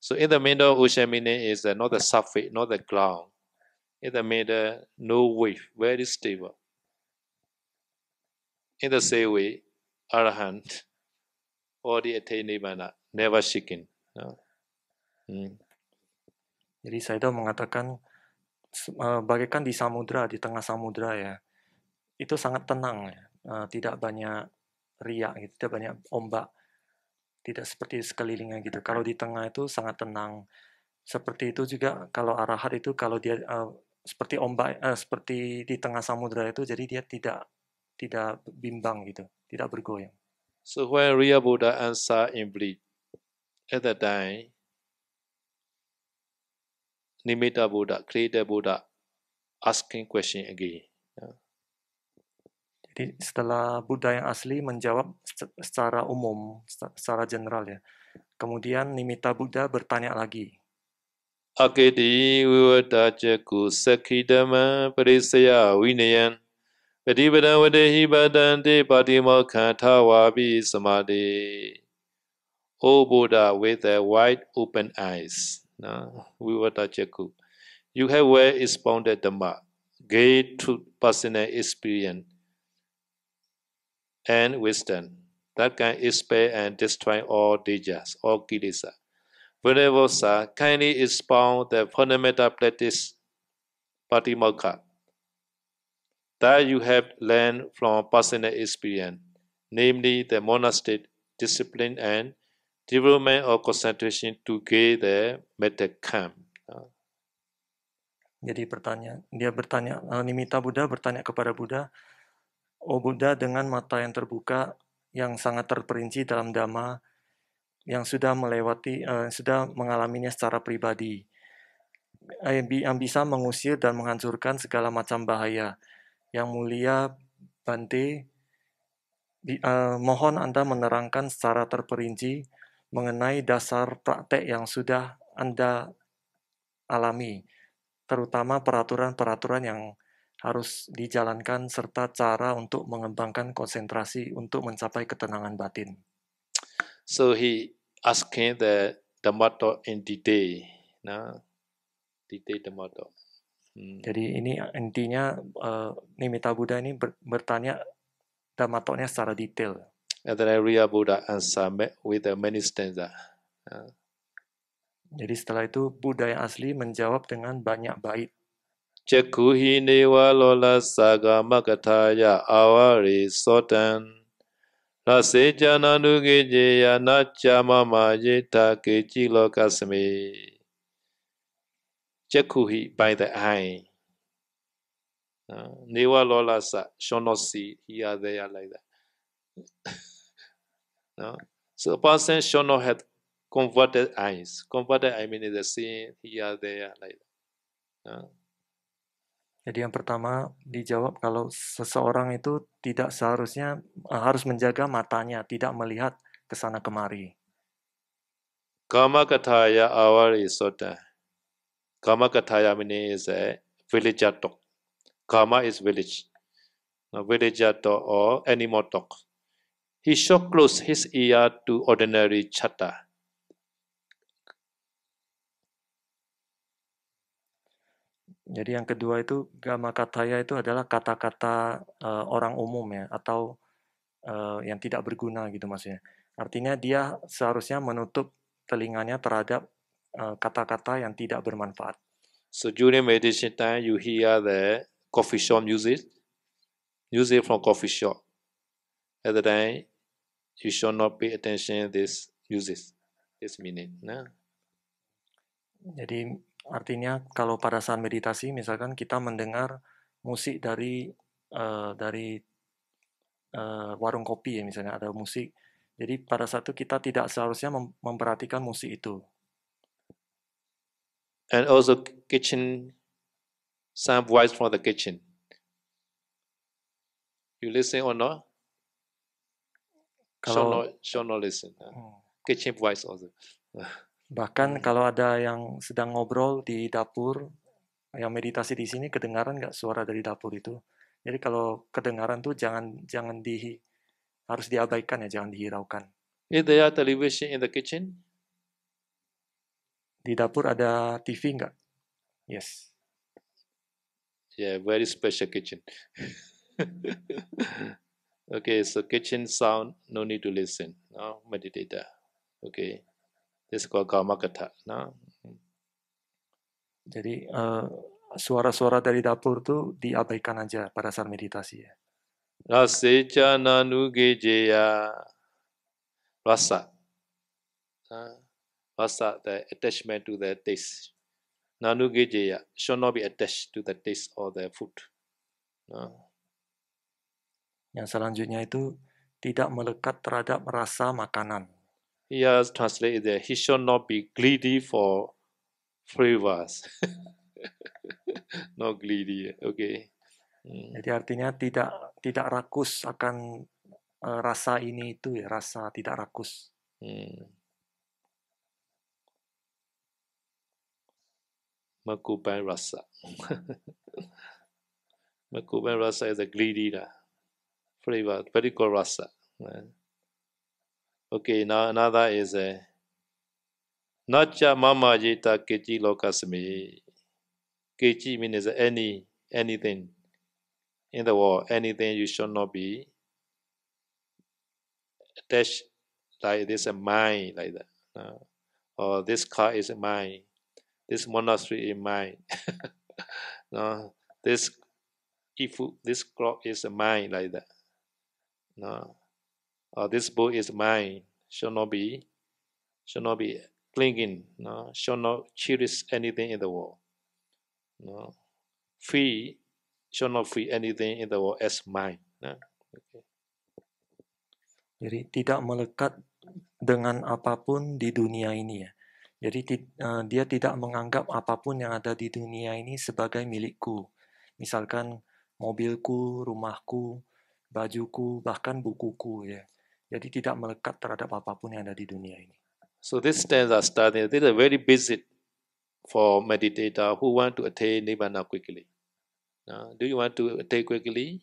So in the middle ocean meaning is uh, not the surface, not the ground. In the middle, no wave, very stable in the same way, Arahant or the attained Nibbana never shaken. No? Hmm. Jadi Saido mengatakan uh, bagaikan di samudra, di tengah samudra ya, itu sangat tenang, ya. Eh, tidak banyak riak, gitu, tidak banyak ombak, tidak seperti sekelilingnya gitu. Kalau di tengah itu sangat tenang. Seperti itu juga kalau arahat itu kalau dia uh, seperti ombak, uh, seperti di tengah samudra itu, jadi dia tidak tidak bimbang gitu, tidak bergoyang. So when Ria Buddha answered in bleed, at that time, Nimitta Buddha, Creator Buddha, asking question again. Jadi setelah Buddha yang asli menjawab secara umum, secara general ya. Kemudian Nimitta Buddha bertanya lagi. Akedi wiwadajaku sakidama perisaya winayan ပတိပဒဝတေဟိပတံတေပါတိမောခံထဝါပိစမာတိ O Buddha with a wide open eyes နော်ဝိဝတ္တချက်ကု you have where is bounded dhamma gate to personal experience and wisdom that can expel and destroy all dangers or kilesa Venerable Sir, kindly expound the fundamental practice Patimokkha that you have learned from personal experience, namely the monastic discipline and development of concentration to the metta camp. Jadi bertanya, dia bertanya, Nimita Buddha bertanya kepada Buddha, Oh Buddha dengan mata yang terbuka, yang sangat terperinci dalam dhamma, yang sudah melewati, uh, sudah mengalaminya secara pribadi, yang bisa mengusir dan menghancurkan segala macam bahaya. Yang Mulia Bante, di, uh, mohon Anda menerangkan secara terperinci mengenai dasar praktek yang sudah Anda alami, terutama peraturan-peraturan yang harus dijalankan serta cara untuk mengembangkan konsentrasi untuk mencapai ketenangan batin. So he asking the Dhammato in detail, nah, detail Dhammato. Hmm. Jadi ini intinya uh, Nimita Buddha ini ber, bertanya Dhammatoknya secara detail. And then I Buddha answer with the many stanza. Uh. Jadi setelah itu Buddha yang asli menjawab dengan banyak bait. Cekuhi niwa lola saga magataya awari sotan. Lasejana jana jaya nacca mama ma jita Jekuhi by the eye. Niwa Neva lolasa shonosi here, there, like that. no? So a person should not have converted eyes. Converted eye means the same here, there, like that. No? Jadi yang pertama dijawab kalau seseorang itu tidak seharusnya eh, harus menjaga matanya, tidak melihat ke sana kemari. Kama kataya awari sota. Kama mini is a village talk. Kama is village. village talk or animal talk. He shook close his ear to ordinary chatter. Jadi yang kedua itu gama kataya itu adalah kata-kata uh, orang umum ya atau uh, yang tidak berguna gitu maksudnya. Artinya dia seharusnya menutup telinganya terhadap Eh, kata-kata yang tidak bermanfaat. So during meditation time, you hear the coffee shop music, music from coffee shop. At the time, you should not pay attention to this music, this minute. Nah. Jadi artinya kalau pada saat meditasi, misalkan kita mendengar musik dari uh, dari uh, warung kopi ya misalnya ada musik. Jadi pada saat itu kita tidak seharusnya memperhatikan musik itu and also kitchen, sound voice from the kitchen. You listen or not? Kalau shall not, listen. Hmm. Kitchen voice also. Uh. Bahkan kalau ada yang sedang ngobrol di dapur, yang meditasi di sini kedengaran nggak suara dari dapur itu? Jadi kalau kedengaran tuh jangan jangan di harus diabaikan ya, jangan dihiraukan. Is there television in the kitchen? Di dapur ada TV nggak? Yes. Yeah, very special kitchen. okay, so kitchen sound, no need to listen. No, meditate. Okay, this is called karmakata. No. Jadi suara eh, suara-suara dari dapur tuh diabaikan aja pada saat meditasi ya. Rasa cana nugejeya. Rasa. Nah, rasa, the attachment to the taste. nanu gejaya should not be attached to the taste or the food. No. Yang selanjutnya itu tidak melekat terhadap rasa makanan. He has translated that he should not be greedy for flavors. no greedy, okay. Hmm. Jadi artinya tidak tidak rakus akan uh, rasa ini itu ya, rasa tidak rakus. Hmm. Makubai Rasa. Makubai Rasa is a greedy la, flavor, very good rasa. Okay, now another is a uh, Nacha Mama Jita Kechi Lokasmi. Kechi means any, anything in the world, anything you should not be attached like this, a mine, like that. Uh, or this car is mine this monastery in mind. no, this if this clock is mine like that. No, or this book is mine. Should not be, should not be clinging. No, should not cherish anything in the world. No, free should not free anything in the world as mine. No? Okay. Jadi tidak melekat dengan apapun di dunia ini ya. Jadi eh, dia tidak menganggap apapun yang ada di dunia ini sebagai milikku. Misalkan mobilku, rumahku, bajuku, bahkan bukuku ya. Jadi tidak melekat terhadap apapun yang ada di dunia ini. So this stanza starting, this is very busy for meditator who want to attain nibbana quickly. Now, nah, do you want to attain quickly?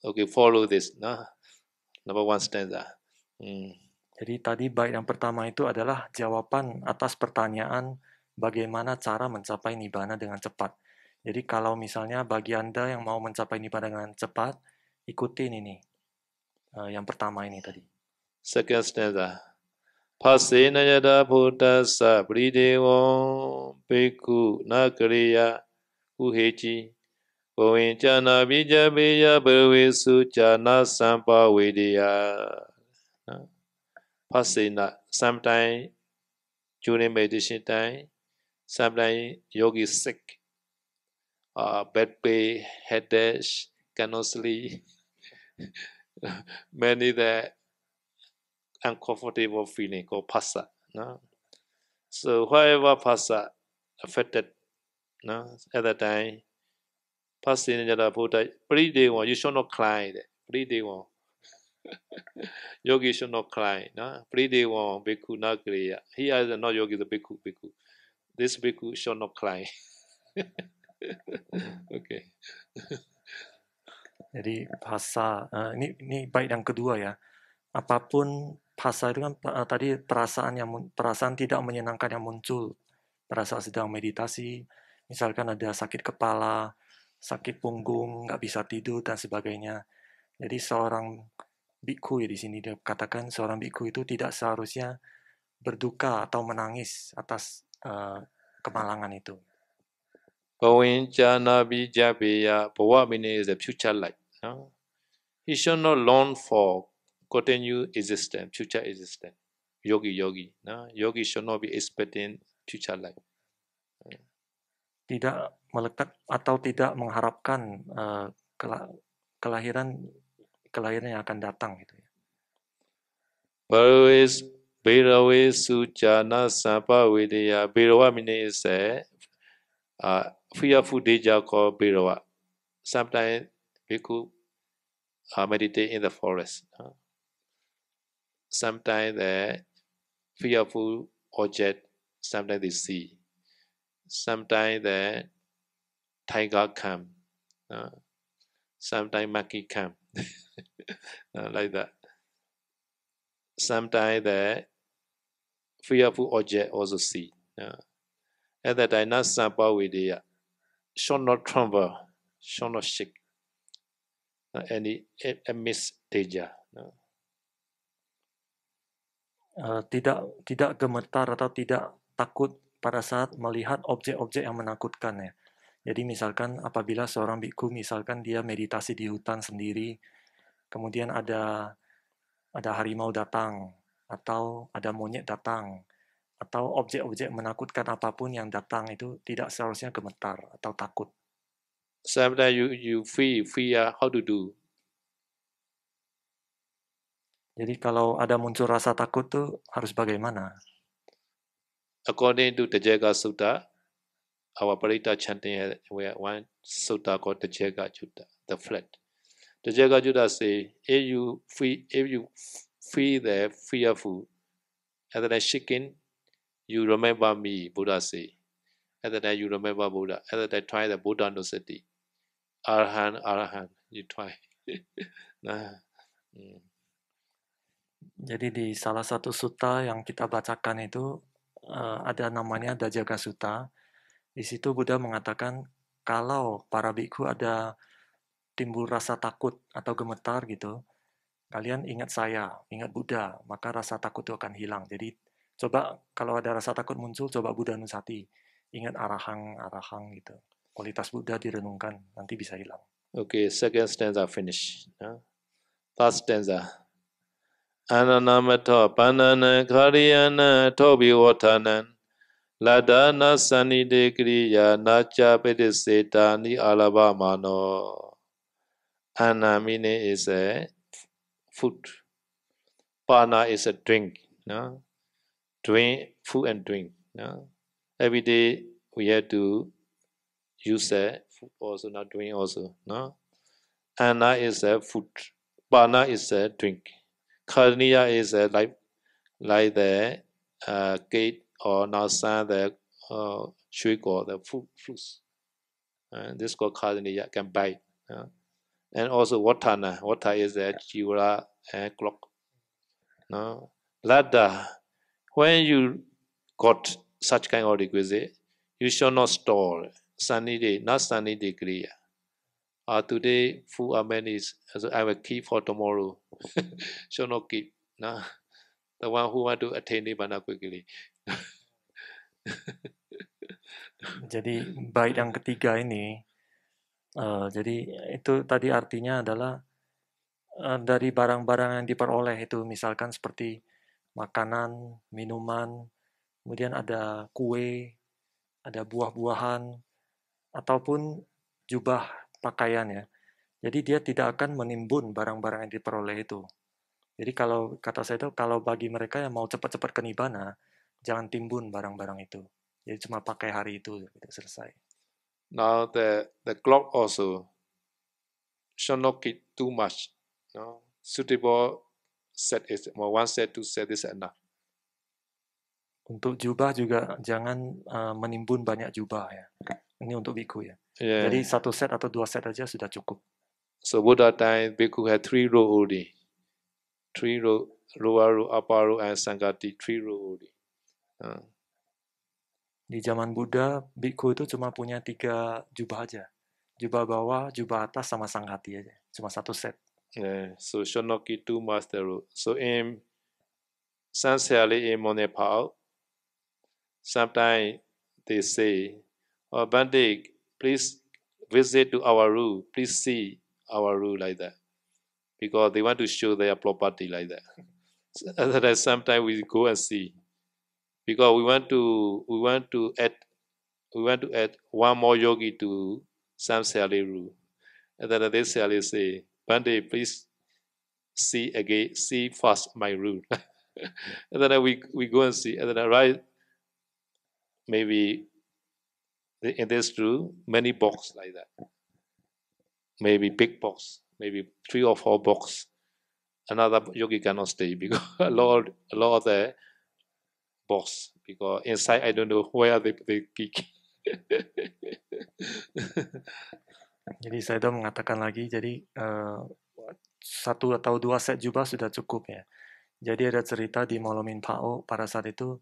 Okay, follow this. Now, nah, number one stanza. Mm. Jadi tadi baik yang pertama itu adalah jawaban atas pertanyaan bagaimana cara mencapai nibana dengan cepat. Jadi kalau misalnya bagi Anda yang mau mencapai nibana dengan cepat, ikutin ini. Uh, yang pertama ini tadi. Second stanza. Pasena yada buddhasa bridewon bhikkhu nagariya kuhechi Bawin bijabeya bhavesu bija berwisu jana sampa pasena sometimes during meditation time sometimes yogi sick uh, bad pain headache cannot sleep many the uncomfortable feeling called pasa no? so whoever pasa affected no? at that time pasina buddha pretty day one you should not climb pretty day one yogi should not cry. No? Pridevon bhikkhu nagriya. He is not yogi, the bhikkhu, bhikkhu. This bhikkhu should not cry. okay. Jadi bahasa uh, ini ini baik yang kedua ya. Apapun bahasa itu kan uh, tadi perasaan yang perasaan tidak menyenangkan yang muncul. Perasaan sedang meditasi, misalkan ada sakit kepala, sakit punggung, nggak bisa tidur dan sebagainya. Jadi seorang biku ya di sini dia katakan seorang biku itu tidak seharusnya berduka atau menangis atas uh, kemalangan itu. is the future life. He should not long for continue existence, future existence. Yogi, yogi. No? Yogi should not be expecting future life. Tidak meletak atau tidak mengharapkan uh, kelahiran kelahiran yang akan datang gitu ya. Barwis Birawe Sujana Sapa Widya Birawa mini is a uh, fearful deja called Birawa. Sometimes bhikkhu uh, meditate in the forest. Huh? Sometimes the fearful object, sometimes the sea. Sometimes the tiger come. Uh, sometimes monkey come. Uh, like that. Sometimes the fearful object also see. Yeah. Uh, At that time, not sample with the uh, shall not tremble, shall not shake. Uh, any amiss danger. Uh. Uh, tidak tidak gemetar atau tidak takut pada saat melihat objek-objek yang menakutkan ya. Jadi misalkan apabila seorang biku misalkan dia meditasi di hutan sendiri, kemudian ada ada harimau datang atau ada monyet datang atau objek-objek menakutkan apapun yang datang itu tidak seharusnya gemetar atau takut. Sometimes you you fear fear uh, how to do. Jadi kalau ada muncul rasa takut tuh harus bagaimana? According to the Jaga Sutta, our Parita chanting one sutta called the Jaga Juta, the flat. The Jaga Juta say, if you feel, if you feel the fearful, and then shaking, you remember me, Buddha say. And then you remember Buddha. And then try the Buddha no city Arahan Arahan, you try. nah. Hmm. Jadi di salah satu sutta yang kita bacakan itu uh, ada namanya Dajaga Sutta. Di situ Buddha mengatakan kalau para biku ada timbul rasa takut atau gemetar gitu, kalian ingat saya, ingat Buddha, maka rasa takut itu akan hilang. Jadi coba kalau ada rasa takut muncul, coba Buddha nusati, ingat arahang, arahang gitu. Kualitas Buddha direnungkan, nanti bisa hilang. Okay, second stanza finish. Huh? Ya. Third stanza. Ananamato panana kariyana tobi watanan alaba mano. လာဒနာသန္နိတေကရိယာနာချပိတ္စေတာနိအာလဘမာနောအာနာမိနေ is a food pana is a drink no drink food and drink no every day we have to use a food also not drink also no ana is a food pana is a drink karniya is a like like the uh, gate or not send the uh, shuiko, the flus. And this called currently can buy. Uh, and also watana. Wata is the jura and clock. No? Lada. When you got such kind of requisite, you shall not stall. Sunny day, not sunny degree. Uh, today, full amen is, so I will keep for tomorrow. shall not keep. No? The one who want to attain Nibbana quickly. jadi bait yang ketiga ini, uh, jadi itu tadi artinya adalah uh, dari barang-barang yang diperoleh itu misalkan seperti makanan, minuman, kemudian ada kue, ada buah-buahan, ataupun jubah pakaian ya. Jadi dia tidak akan menimbun barang-barang yang diperoleh itu. Jadi kalau kata saya itu kalau bagi mereka yang mau cepat-cepat ke nibana, jangan timbun barang-barang itu. Jadi cuma pakai hari itu gitu, selesai. Now the the clock also should not keep too much. No suitable set is more one set, two set is enough. Untuk jubah juga jangan uh, menimbun banyak jubah ya. Ini untuk biku ya. Yeah. Jadi satu set atau dua set aja sudah cukup. So Buddha time biku had three row only. Three row, lower row, upper row, and sangati three row only. Di zaman Buddha, biku itu cuma punya tiga jubah aja. Jubah bawah, jubah atas, sama sang hati aja. Cuma satu set. Yeah, so Shonoki two master. So in Sanseali in Monepal, sometimes they say, oh, Bandik, please visit to our room. Please see our room like that. Because they want to show their property like that. So, sometimes we go and see. because we want to we want to add we want to add one more yogi to Samsali rule. And then this Sali say, Bande, please see again, see first my rule. and then we we go and see, and then write maybe in this rule, many box like that. Maybe big box, maybe three or four box. Another yogi cannot stay because a lot a lot there box because inside I don't know where they they kick. jadi saya Saido mengatakan lagi, jadi uh, satu atau dua set jubah sudah cukup ya. Jadi ada cerita di Molomin Pao pada saat itu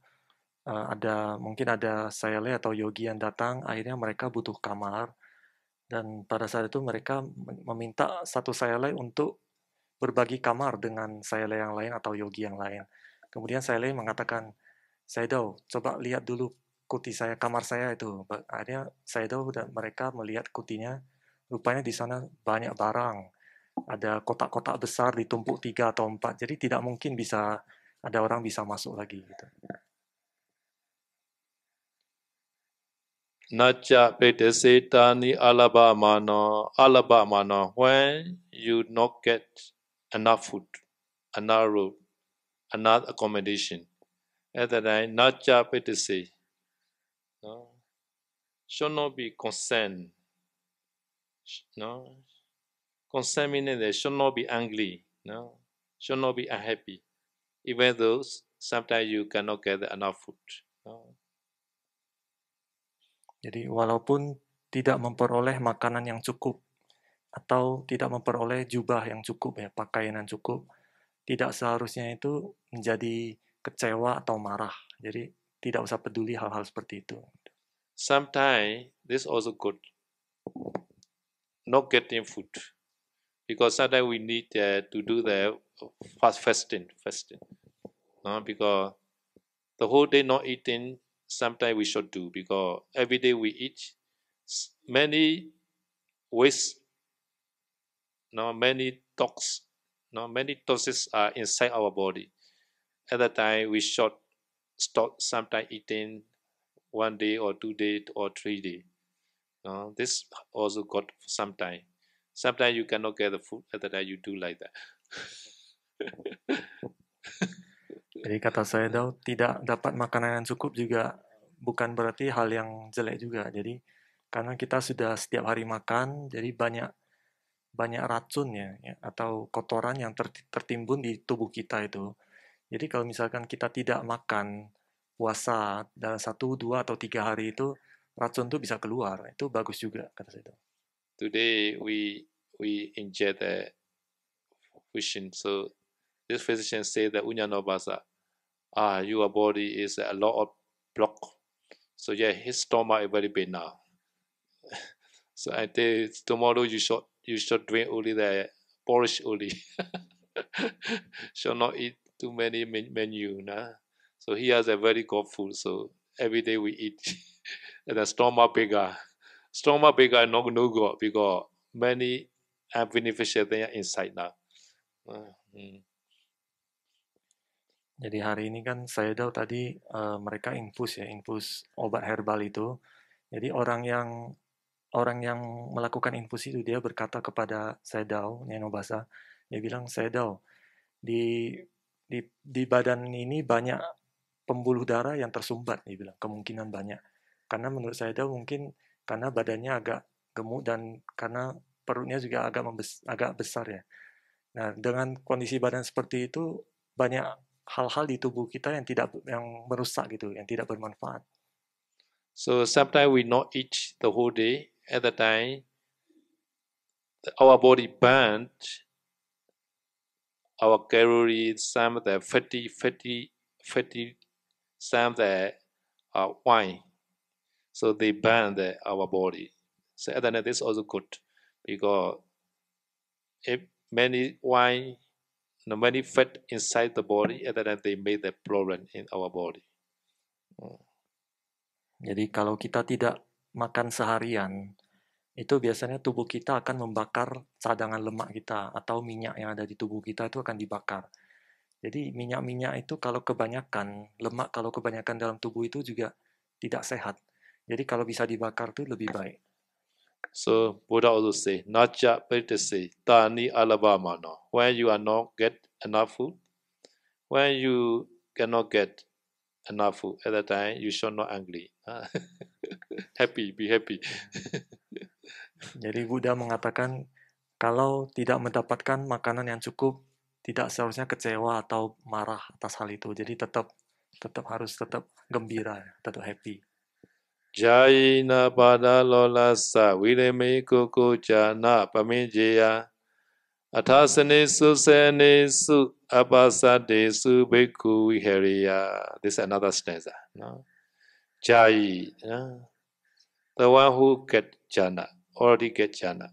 uh, ada mungkin ada sayale atau yogi yang datang, akhirnya mereka butuh kamar dan pada saat itu mereka meminta satu sayale untuk berbagi kamar dengan sayale yang lain atau yogi yang lain. Kemudian sayale mengatakan, saya tahu. coba lihat dulu kuti saya, kamar saya itu. Akhirnya Saido dan mereka melihat kutinya, rupanya di sana banyak barang. Ada kotak-kotak besar ditumpuk tiga atau empat, jadi tidak mungkin bisa ada orang bisa masuk lagi. Gitu. alaba mana alaba mana when you not get enough food, enough road, enough accommodation, Otherwise, Natcha Petisi no, should not be concerned. No, concerned meaning they should not be angry. No, should not be unhappy. Even though sometimes you cannot get enough food. No. Jadi walaupun tidak memperoleh makanan yang cukup atau tidak memperoleh jubah yang cukup ya, pakaian yang cukup, tidak seharusnya itu menjadi kecewa atau marah. Jadi tidak usah peduli hal-hal seperti itu. Sometimes this also good. Not getting food. Because sometimes we need uh, to do the fast fasting, fasting. No, because the whole day not eating, sometimes we should do because every day we eat, many waste, no, many toxins, no, many toxins are inside our body at that time we shot stop sometime eating one day or two day or three day. No, this also got some time. Sometimes you cannot get the food at that time you do like that. Jadi kata saya tahu tidak dapat makanan yang cukup juga bukan berarti hal yang jelek juga. Jadi karena kita sudah setiap hari makan, jadi banyak banyak racun ya, ya atau kotoran yang tertimbun di tubuh kita itu. Jadi kalau misalkan kita tidak makan, puasa dalam satu, dua, atau tiga hari itu, racun itu bisa keluar. Itu bagus juga, kata saya itu. Today we we inject a fusion. So this physician say that basa. ah, your body is a lot of block. So yeah, his stomach is very big now. so I think tomorrow you should you should drink only the porridge only. should not eat too many menu. Nah? So he has a very good food. So every day we eat the stoma bigger. Stoma bigger no no go because many beneficial things inside now. Uh, ah, hmm. Jadi hari ini kan saya tahu tadi uh, mereka infus ya, infus obat herbal itu. Jadi orang yang orang yang melakukan infus itu dia berkata kepada saya Dao, Nyano Basa, dia bilang saya Dao, di di, di badan ini banyak pembuluh darah yang tersumbat, dia bilang. Kemungkinan banyak. Karena menurut saya itu mungkin karena badannya agak gemuk dan karena perutnya juga agak membes, agak besar ya. Nah, dengan kondisi badan seperti itu banyak hal-hal di tubuh kita yang tidak yang merusak gitu, yang tidak bermanfaat. So sometimes we not eat the whole day. At the time, our body burnt. our gallery some the 50 50 50 some the uh, wine so they burn the, our body so than this also good because if many wine no many fat inside the body Other then they make the problem in our body hmm. jadi kalau kita tidak makan seharian itu biasanya tubuh kita akan membakar cadangan lemak kita atau minyak yang ada di tubuh kita itu akan dibakar. Jadi minyak-minyak itu kalau kebanyakan, lemak kalau kebanyakan dalam tubuh itu juga tidak sehat. Jadi kalau bisa dibakar itu lebih baik. So Buddha also say, Naja Pritasi Tani Alabamano. When you are not get enough food, when you cannot get enough food at that time, you should not angry. happy, be happy. Jadi Buddha mengatakan kalau tidak mendapatkan makanan yang cukup, tidak seharusnya kecewa atau marah atas hal itu. Jadi tetap tetap harus tetap gembira, tetap happy. Jaina pada lolasa wireme kuku jana pamijaya atasane susene su apasade su beku wiharia. Ya. This is another stanza. No? Jai, Yeah. the one who get jana already get jhana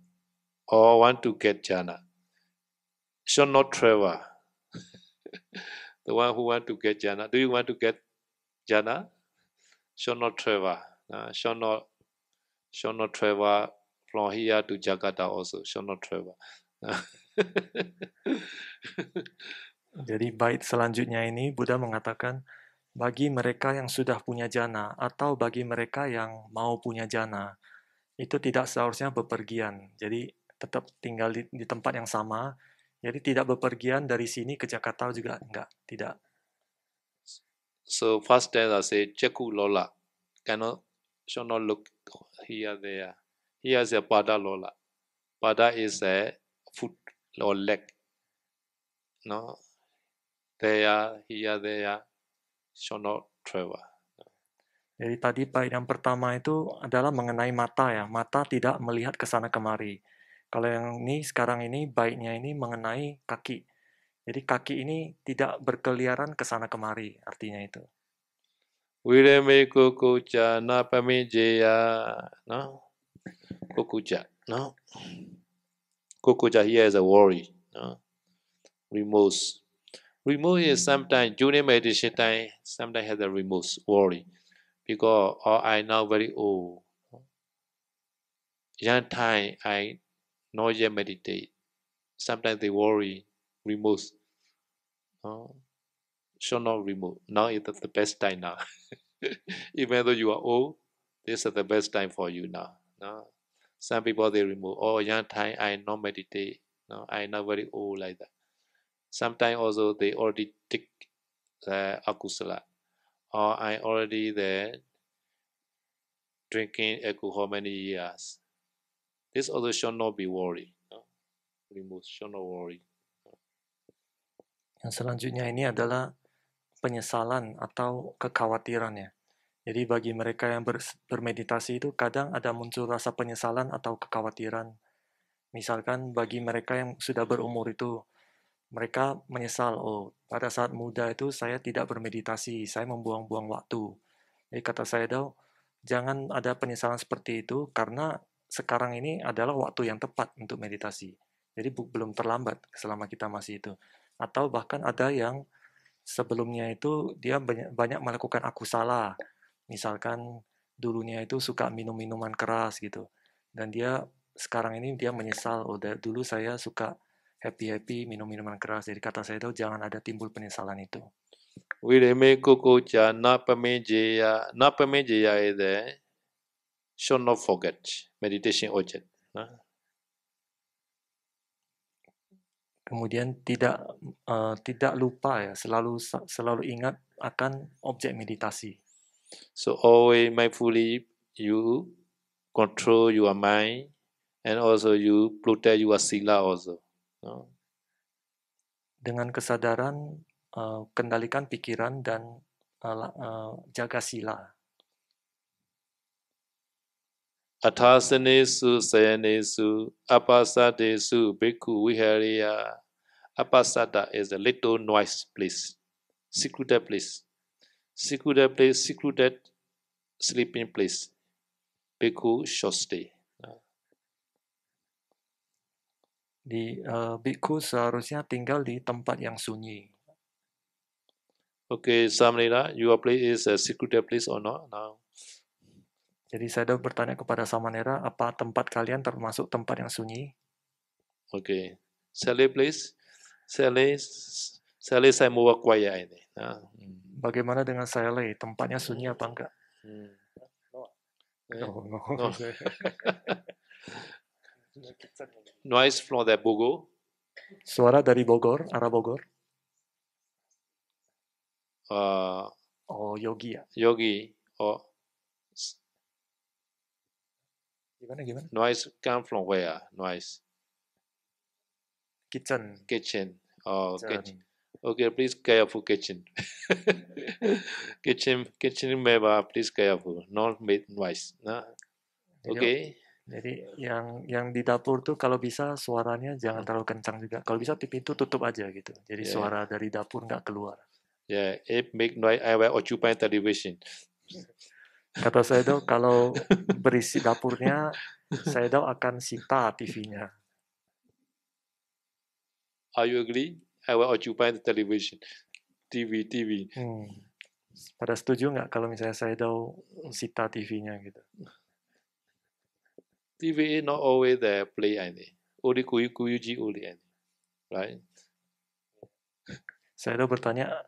or want to get jhana shall not travel. the one who want to get jhana, do you want to get jhana? Shall not travel. Uh, shall not shall not travel from here to Jakarta also. Shall not travel. Jadi bait selanjutnya ini Buddha mengatakan bagi mereka yang sudah punya jana atau bagi mereka yang mau punya jana itu tidak seharusnya bepergian. Jadi tetap tinggal di, di tempat yang sama. Jadi tidak bepergian dari sini ke Jakarta juga enggak, tidak. So first I say Ceku Lola cannot shall not look here there. Here is a Pada Lola. Pada is a foot or leg. No, there, here, there shall not travel. Jadi tadi bait yang pertama itu adalah mengenai mata ya. Mata tidak melihat ke sana kemari. Kalau yang ini sekarang ini baiknya ini mengenai kaki. Jadi kaki ini tidak berkeliaran ke sana kemari artinya itu. Wireme kukuja na pemijaya. no kukuja no kukuja here is a worry no remorse remorse is hmm. sometimes during meditation time sometimes has a remorse worry because all I now very old. Young time I not yet meditate. Sometimes they worry, remove. Oh, uh, should not remove. Now is the best time now. Even though you are old, this is the best time for you now. No? Uh, some people they remove, oh young time I not meditate. No, I not very old like that. Sometimes also they already take the uh, akusala. or I already there drinking alcohol many years. This also shall not be worry. No? Remove shall not worry. Yang selanjutnya ini adalah penyesalan atau kekhawatiran ya. Jadi bagi mereka yang ber, bermeditasi itu kadang ada muncul rasa penyesalan atau kekhawatiran. Misalkan bagi mereka yang sudah berumur itu mereka menyesal, oh pada saat muda itu saya tidak bermeditasi, saya membuang-buang waktu. Jadi kata saya dong, jangan ada penyesalan seperti itu karena sekarang ini adalah waktu yang tepat untuk meditasi. Jadi belum terlambat selama kita masih itu. Atau bahkan ada yang sebelumnya itu dia banyak, melakukan aku salah. Misalkan dulunya itu suka minum minuman keras gitu. Dan dia sekarang ini dia menyesal, oh dulu saya suka happy-happy, minum-minuman keras. Jadi kata saya itu jangan ada timbul penyesalan itu. na kukucha ya, na eh, napame ya ide, Should not forget. Meditation object. Kemudian tidak uh, tidak lupa ya, selalu selalu ingat akan objek meditasi. So always mindfully you control your mind and also you protect your sila also. Nah, dengan kesadaran, uh, kendalikan pikiran dan uh, uh, jaga sila. Atasanesu, sayanesu, apasadesu, bhikkhu vihariya. Apasada is a little noise place, secluded place. Secluded place, secluded sleeping place. Bhikkhu shall stay. di uh, eh, bhikkhu seharusnya tinggal di tempat yang sunyi. Okay, Samlila, your place is a secluded place or not now? Jadi saya bertanya kepada Samanera, apa tempat kalian termasuk tempat yang sunyi? Okay. Sally, please. Sally, Sally saya mau kuaya ini. Nah. Bagaimana dengan Sally? Tempatnya sunyi apa enggak? Hmm. Oh. Eh, no. No, no. no noise from the Bogor. Suara dari Bogor, arah Bogor. Uh, oh, yogi ya. Yogi. Oh. Gimana gimana? Noise come from where? Noise. Kitchen. Kitchen. Oh, kitchen. kitchen. Okay, please careful kitchen. kitchen kitchen member, please careful. Not make noise. Nah. Okay. Jadi yang yang di dapur tuh kalau bisa suaranya jangan terlalu kencang juga. Kalau bisa itu tutup aja gitu. Jadi yeah. Ya. suara dari dapur nggak keluar. Ya, yeah, it make noise I will occupy television. Kata saya tuh kalau berisi dapurnya, saya tuh akan sita TV-nya. Are you agree? I will occupy the television. TV, TV. Hmm. Pada setuju nggak kalau misalnya saya tahu sita TV-nya gitu? TVA not always the play any. Only kuyu kuyu ji only any. Right? Saya ada bertanya,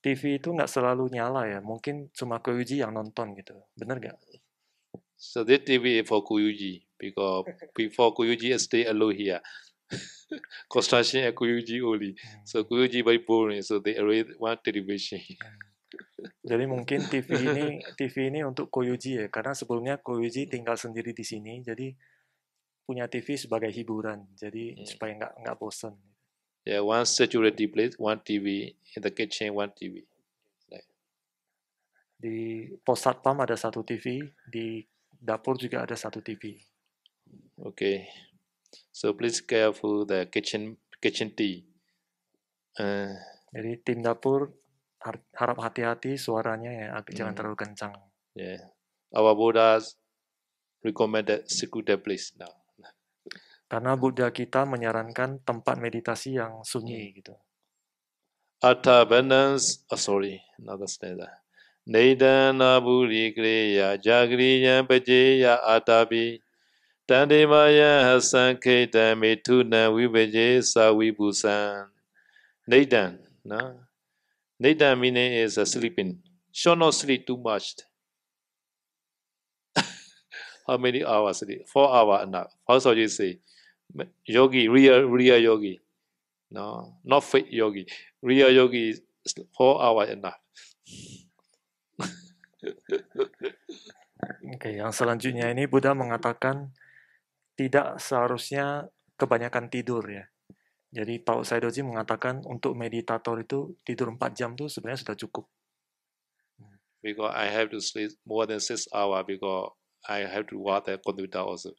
TV itu nggak selalu nyala ya? Mungkin cuma Kuyuji yang nonton gitu. benar nggak? So this TV for Kuyuji because before Kuyuji stay alone here. Construction at Kuyuji only. Hmm. So Kuyuji by boring, so they already want television. Hmm. Jadi mungkin TV ini TV ini untuk Koyuji ya, karena sebelumnya Koyuji tinggal sendiri di sini, jadi punya TV sebagai hiburan, jadi hmm. supaya nggak nggak bosan. Yeah, one security plate, one TV in the kitchen, one TV. Di pos satpam ada satu TV, di dapur juga ada satu TV. Okay, so please careful the kitchen kitchen tea. Uh, Jadi tim dapur harap hati-hati suaranya ya, hmm. jangan terlalu kencang. Yeah. Our Buddha recommended secluded place now. Nah. Karena Buddha kita menyarankan tempat meditasi yang sunyi hmm. gitu. Ata abundance, oh sorry, another stanza. Nidana buri kriya jagriya atabi. atapi maya hasan kaitan metuna sawi busan. Neidan, nah. Nida meaning is uh, sleeping. Should not sleep too much. How many hours sleep? Four hours enough. How should you say? Yogi, real, real yogi. No, not fake yogi. Real yogi is four hours enough. Oke, okay, yang selanjutnya ini Buddha mengatakan tidak seharusnya kebanyakan tidur ya. Jadi Pak Saidoji mengatakan untuk meditator itu tidur 4 jam itu sebenarnya sudah cukup. Because I have to sleep more than 6 hours because I have to watch the computer also.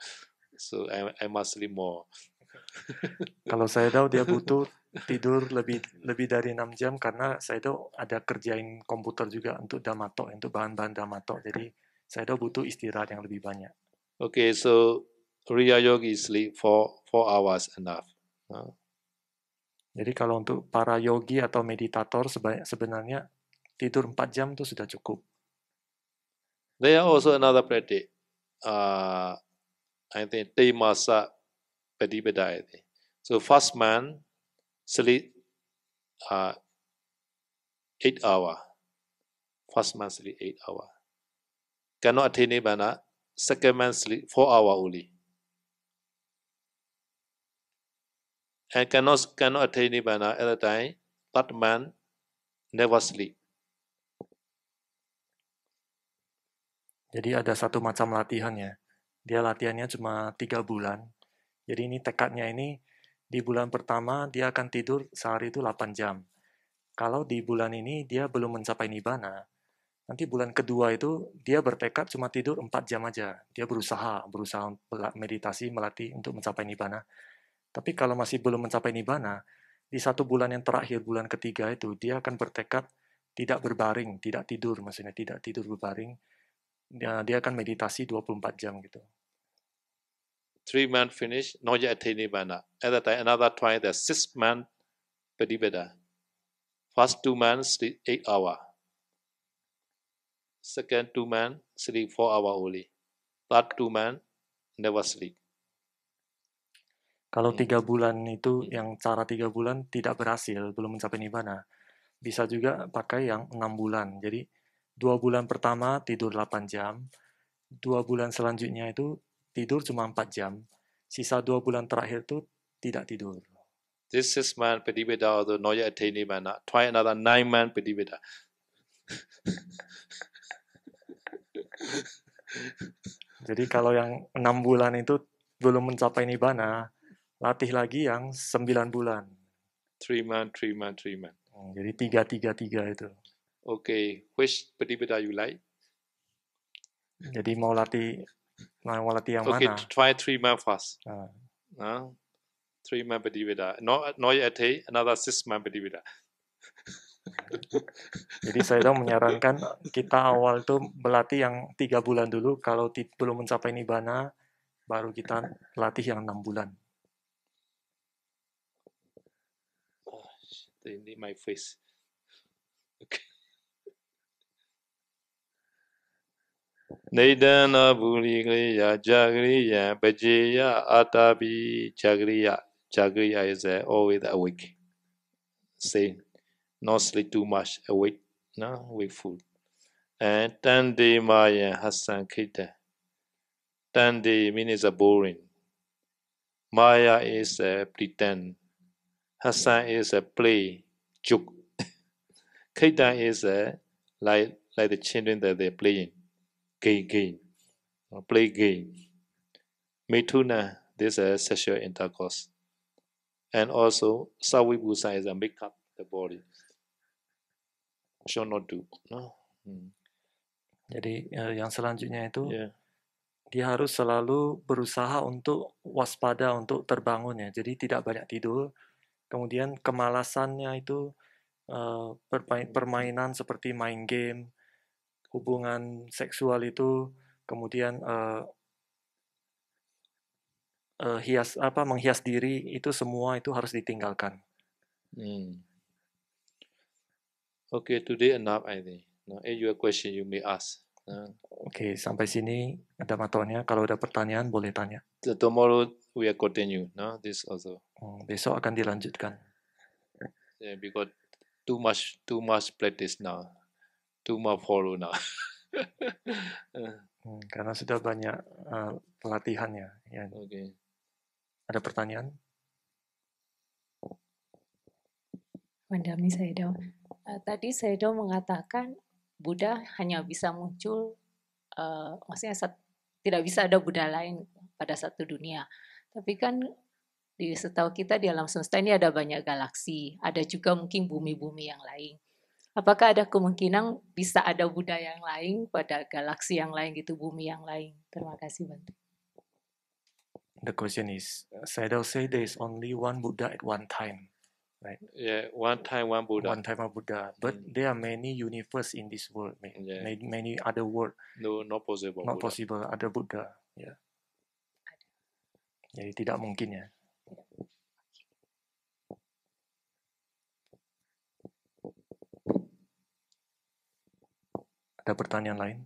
So I, I must sleep more. Kalau saya tahu dia butuh tidur lebih lebih dari 6 jam karena saya tahu ada kerjain komputer juga untuk damato, untuk bahan-bahan damato. Jadi saya tahu butuh istirahat yang lebih banyak. Okay, so Ria Yogi sleep for 4 hours enough. Huh? Jadi kalau untuk para yogi atau meditator sebenarnya tidur 4 jam itu sudah cukup. There are also another practice. Uh, I think day masa pedibeda beda So first man sleep uh, 8 hour. First man sleep eight hour. Cannot attain nibbana. Second man sleep four hour only. and cannot, cannot attain nibbana at the time, but man never sleep. Jadi ada satu macam latihan ya. Dia latihannya cuma tiga bulan. Jadi ini tekadnya ini di bulan pertama dia akan tidur sehari itu 8 jam. Kalau di bulan ini dia belum mencapai nibana, nanti bulan kedua itu dia bertekad cuma tidur 4 jam aja. Dia berusaha, berusaha meditasi, melatih untuk mencapai nibana. Tapi kalau masih belum mencapai nibana, di satu bulan yang terakhir, bulan ketiga itu, dia akan bertekad tidak berbaring, tidak tidur, maksudnya tidak tidur berbaring. Dia, akan meditasi 24 jam gitu. Three man finish, no yet attain nibana. At that time, another twenty the six man month beda. First two man sleep eight hour. Second two man sleep four hour only. Third two man never sleep. Kalau iya. tiga bulan itu iya. yang cara tiga bulan tidak berhasil, belum mencapai nibana, bisa juga pakai yang enam bulan. Jadi dua bulan pertama tidur 8 jam, dua bulan selanjutnya itu tidur cuma 4 jam, sisa dua bulan terakhir itu tidak tidur. This is man pedibeda atau noya attain nibana. Try another nine man pedibeda. Jadi kalau yang enam bulan itu belum mencapai nibana latih lagi yang 9 bulan. three month, month, three month. Hmm, jadi tiga, tiga, tiga itu. Oke, okay. which Patipata you like? Jadi mau latih, nah, mau latih yang okay, mana? Oke, try month first. Ah. three month terima Patipata. No, no yate, another sisma Patipata. Jadi saya dong menyarankan kita awal tuh melatih yang tiga bulan dulu. Kalau belum mencapai nibana, baru kita latih yang enam bulan. in, in my face. Okay. Nidana Bhuligriya Jagriya bajiya, Atabi Jagriya. Jagriya is uh, always awake. Say, not sleep too much, awake, no, wakeful. And Tandi Maya Hasan Kita. Tandi means uh, boring. Maya is a uh, pretend. Hasa is a play, joke. Keda is a, like, like the children that they're playing, gay game, or play game. Metuna, this is a sexual intercourse. And also, Sawibusa is a make up the body. Shall not do. No? Hmm. Jadi eh, yang selanjutnya itu yeah. dia harus selalu berusaha untuk waspada untuk terbangun ya. Jadi tidak banyak tidur, kemudian kemalasannya itu permainan seperti main game, hubungan seksual itu, kemudian uh, uh, hias apa menghias diri itu semua itu harus ditinggalkan. Hmm. Okay, today enough I think. Now, eh, your question you may ask. Nah. Oke, okay, sampai sini ada matonya. Kalau ada pertanyaan boleh tanya. Tomorrow we are continue, no? Nah, this also. Oh, besok akan dilanjutkan. Yeah, because too much too much practice now, too much follow now. hmm, karena sudah banyak uh, eh, pelatihannya. Ya. Okay. Ada pertanyaan? Mandami Saido. Uh, tadi Saido mengatakan Buddha hanya bisa muncul, uh, maksudnya tidak bisa ada Buddha lain pada satu dunia. Tapi kan di setahu kita di alam semesta ini ada banyak galaksi, ada juga mungkin bumi-bumi yang lain. Apakah ada kemungkinan bisa ada budaya yang lain pada galaksi yang lain gitu, bumi yang lain? Terima kasih banyak. The question is, Sayadaw say there is only one Buddha at one time, right? Yeah, one time one Buddha. One time one Buddha, but mm. there are many universe in this world, yeah. many, other world. No, not possible. Not Buddha. possible other Buddha, yeah. Jadi tidak mungkin ya. Ada pertanyaan lain?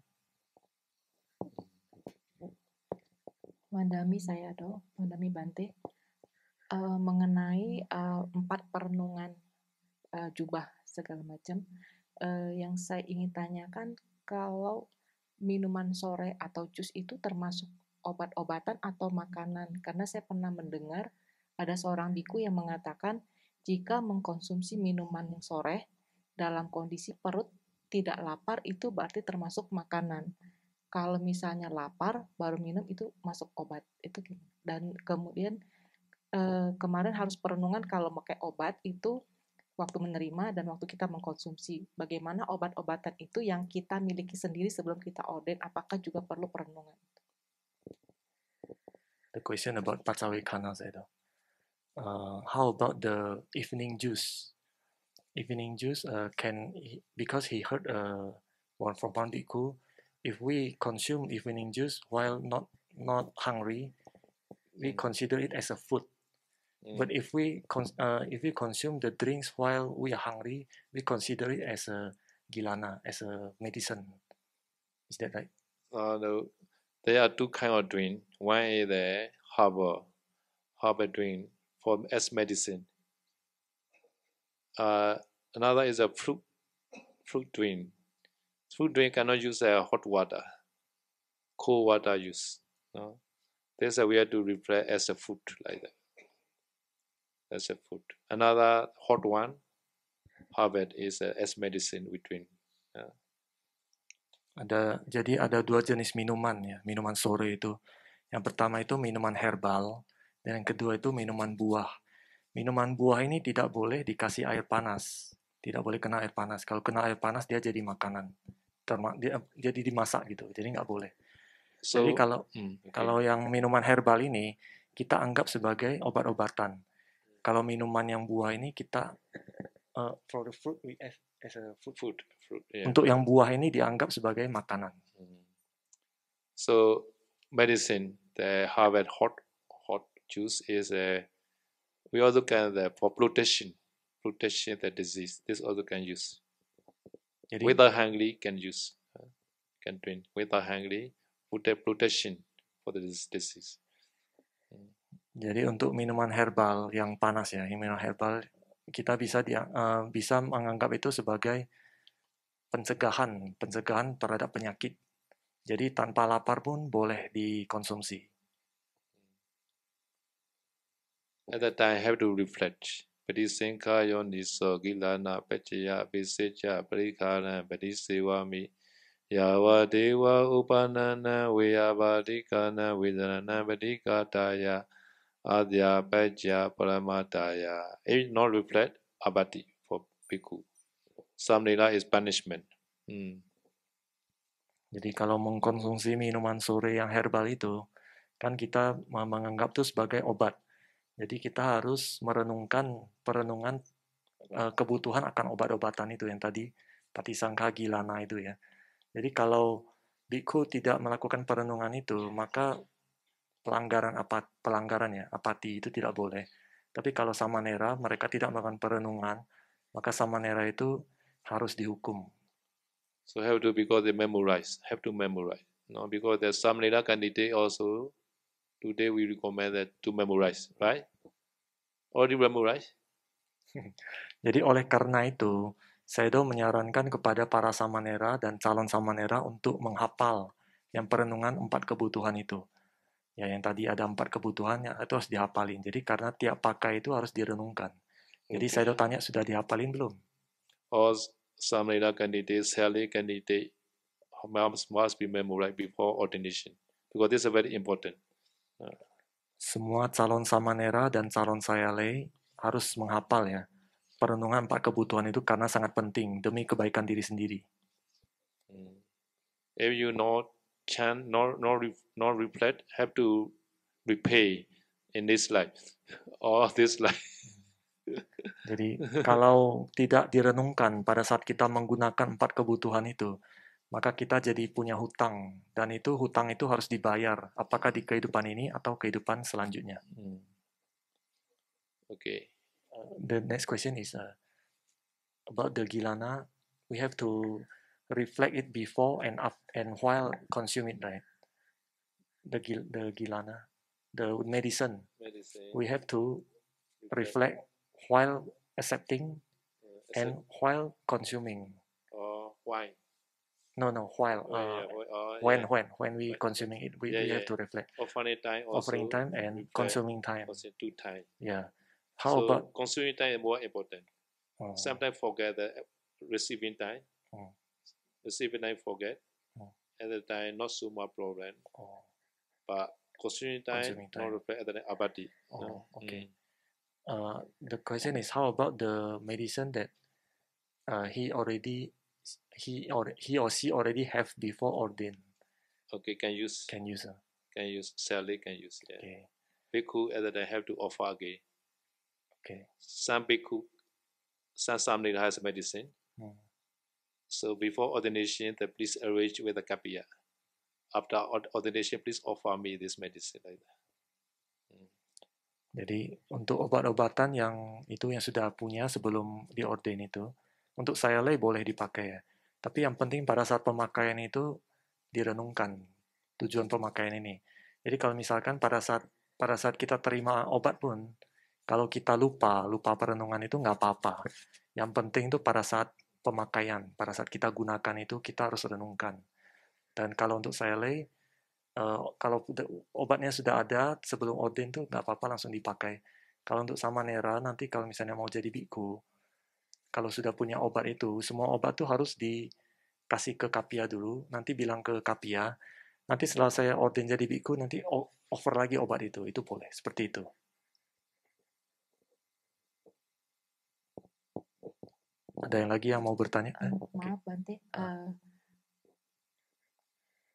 Mandami saya do, Mandami Bante. Uh, mengenai uh, empat perenungan uh, jubah segala macam, uh, yang saya ingin tanyakan kalau minuman sore atau jus itu termasuk obat-obatan atau makanan? Karena saya pernah mendengar ada seorang biku yang mengatakan jika mengkonsumsi minuman sore dalam kondisi perut tidak lapar itu berarti termasuk makanan. Kalau misalnya lapar, baru minum itu masuk obat. Itu dan kemudian eh, kemarin harus perenungan kalau pakai obat itu waktu menerima dan waktu kita mengkonsumsi. Bagaimana obat-obatan itu yang kita miliki sendiri sebelum kita order, apakah juga perlu perenungan? The question about pacawe kana, saya Uh, how about the evening juice? evening juice uh, can because he heard uh, one from Pandit Ku, if we consume evening juice while not not hungry, we mm. consider it as a food. Mm. But if we uh, if we consume the drinks while we are hungry, we consider it as a gilana, as a medicine. Is that right? Uh, no, there are two kind of drink. One is the herbal, herbal drink for as medicine. Uh, another is a fruit, fruit drink. Fruit drink cannot use uh, hot water. Cold water use. No? This uh, we have to replace as a food like that. As a food. Another hot one, Harvard is uh, as medicine between. drink. Yeah. Ada jadi ada dua jenis minuman ya minuman sore itu. Yang pertama itu minuman herbal dan yang kedua itu minuman buah. Minuman buah ini tidak boleh dikasih air panas. Tidak boleh kena air panas. Kalau kena air panas, dia jadi makanan. Terma dia, jadi dimasak gitu. Jadi nggak boleh. So, jadi kalau hmm, okay. kalau yang minuman herbal ini, kita anggap sebagai obat-obatan. Kalau minuman yang buah ini, kita... Uh, for the fruit, we as a food. food, food yeah. Untuk yang buah ini dianggap sebagai makanan. Hmm. So, medicine, the Harvard hot hot juice is a We also can the uh, for pollution, pollution the disease. This also can use. Jadi, without hungry can use, uh, can drink. Without hungry, put a pollution for this disease. Jadi untuk minuman herbal yang panas ya, minuman herbal kita bisa dia, uh, bisa menganggap itu sebagai pencegahan, pencegahan terhadap penyakit. Jadi tanpa lapar pun boleh dikonsumsi. At that time, have to reflect. But this sankhaya niso gilana pachaya visecha parikana pati sevami yawa dewa upanana viyavadikana vidana padikataya adhya pachaya ya. If not reflect, abati for bhikkhu. Samnila is punishment. Hmm. Jadi kalau mengkonsumsi minuman sore yang herbal itu, kan kita menganggap itu sebagai obat. Jadi kita harus merenungkan perenungan uh, kebutuhan akan obat-obatan itu yang tadi tadi sangka gilana itu ya. Jadi kalau biku tidak melakukan perenungan itu, maka pelanggaran apa pelanggaran ya, apati itu tidak boleh. Tapi kalau sama nera mereka tidak melakukan perenungan, maka sama nera itu harus dihukum. So have to because they memorize, have to memorize. No, because there's some nera candidate also today we recommend that to memorize, right? Already memorize? Jadi oleh karena itu, Saido menyarankan kepada para samanera dan calon samanera untuk menghafal yang perenungan empat kebutuhan itu. Ya, yang tadi ada empat kebutuhan yang itu harus dihafalin. Jadi karena tiap pakai itu harus direnungkan. Jadi okay. Saido tanya sudah dihafalin belum? All samanera candidates, Sally candidate must be memorized before ordination because this is very important. Semua calon samanera dan calon sayale harus menghafal ya. Perenungan empat kebutuhan itu karena sangat penting demi kebaikan diri sendiri. Hmm. If you not can nor nor nor reflect, have to repay in this life or this life. Jadi kalau tidak direnungkan pada saat kita menggunakan empat kebutuhan itu, maka kita jadi punya hutang dan itu hutang itu harus dibayar apakah di kehidupan ini atau kehidupan selanjutnya. Hmm. Oke. Okay. The next question is uh, about the gilana. We have to reflect it before and up and while consume it, right? The gil the gilana, the medicine. medicine. We have to reflect while accepting and while consuming. Oh, why? No, no, while. Oh, uh, yeah, yeah. Oh, when, yeah. when, when we consuming it, we, we have to reflect. Offering time, offering time and consuming time. Also two time. Yeah. How so about consuming time is more important. Oh. Sometimes forget the receiving time. Oh. Receiving time forget. Oh. At the time, not so much problem. Oh. But consuming time, consuming time. not reflect at the abadi. Oh, no? okay. Mm. Uh, the question is, how about the medicine that uh, he already he or he or she already have before ordained. Okay, can use can use uh, can use Sally can use yeah. Okay. Bhikkhu either they have to offer again. Okay. Some bhikkhu, some samnita has medicine. Mm. So before ordination, they please arrange with the kapiya. After ordination, please offer me this medicine like that. Hmm. Jadi untuk obat-obatan yang itu yang sudah punya sebelum diorden itu, untuk saya lay boleh dipakai ya. Tapi yang penting pada saat pemakaian itu direnungkan tujuan pemakaian ini. Jadi kalau misalkan pada saat pada saat kita terima obat pun, kalau kita lupa, lupa perenungan itu nggak apa-apa. Yang penting itu pada saat pemakaian, pada saat kita gunakan itu kita harus renungkan. Dan kalau untuk saya lay, eh, kalau obatnya sudah ada sebelum odin tuh nggak apa-apa langsung dipakai. Kalau untuk sama nera nanti kalau misalnya mau jadi biku, kalau sudah punya obat itu, semua obat itu harus dikasih ke kapia dulu, nanti bilang ke kapia, nanti setelah saya orden jadi biku, nanti over lagi obat itu, itu boleh, seperti itu. Ada yang lagi yang mau bertanya? Eh, maaf, Bante. Uh,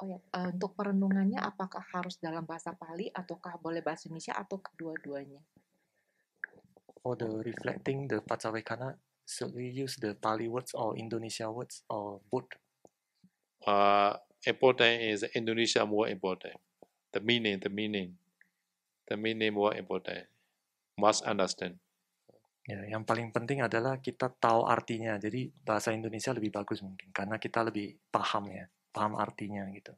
oh ya, uh, untuk perenungannya apakah harus dalam bahasa Pali ataukah boleh bahasa Indonesia atau kedua-duanya? For oh, the reflecting the Pacawekana, simply use the Pali words or Indonesia words or both? Uh, important is Indonesia more important. The meaning, the meaning, the meaning more important. Must understand. Ya, yang paling penting adalah kita tahu artinya. Jadi bahasa Indonesia lebih bagus mungkin karena kita lebih paham ya, paham artinya gitu.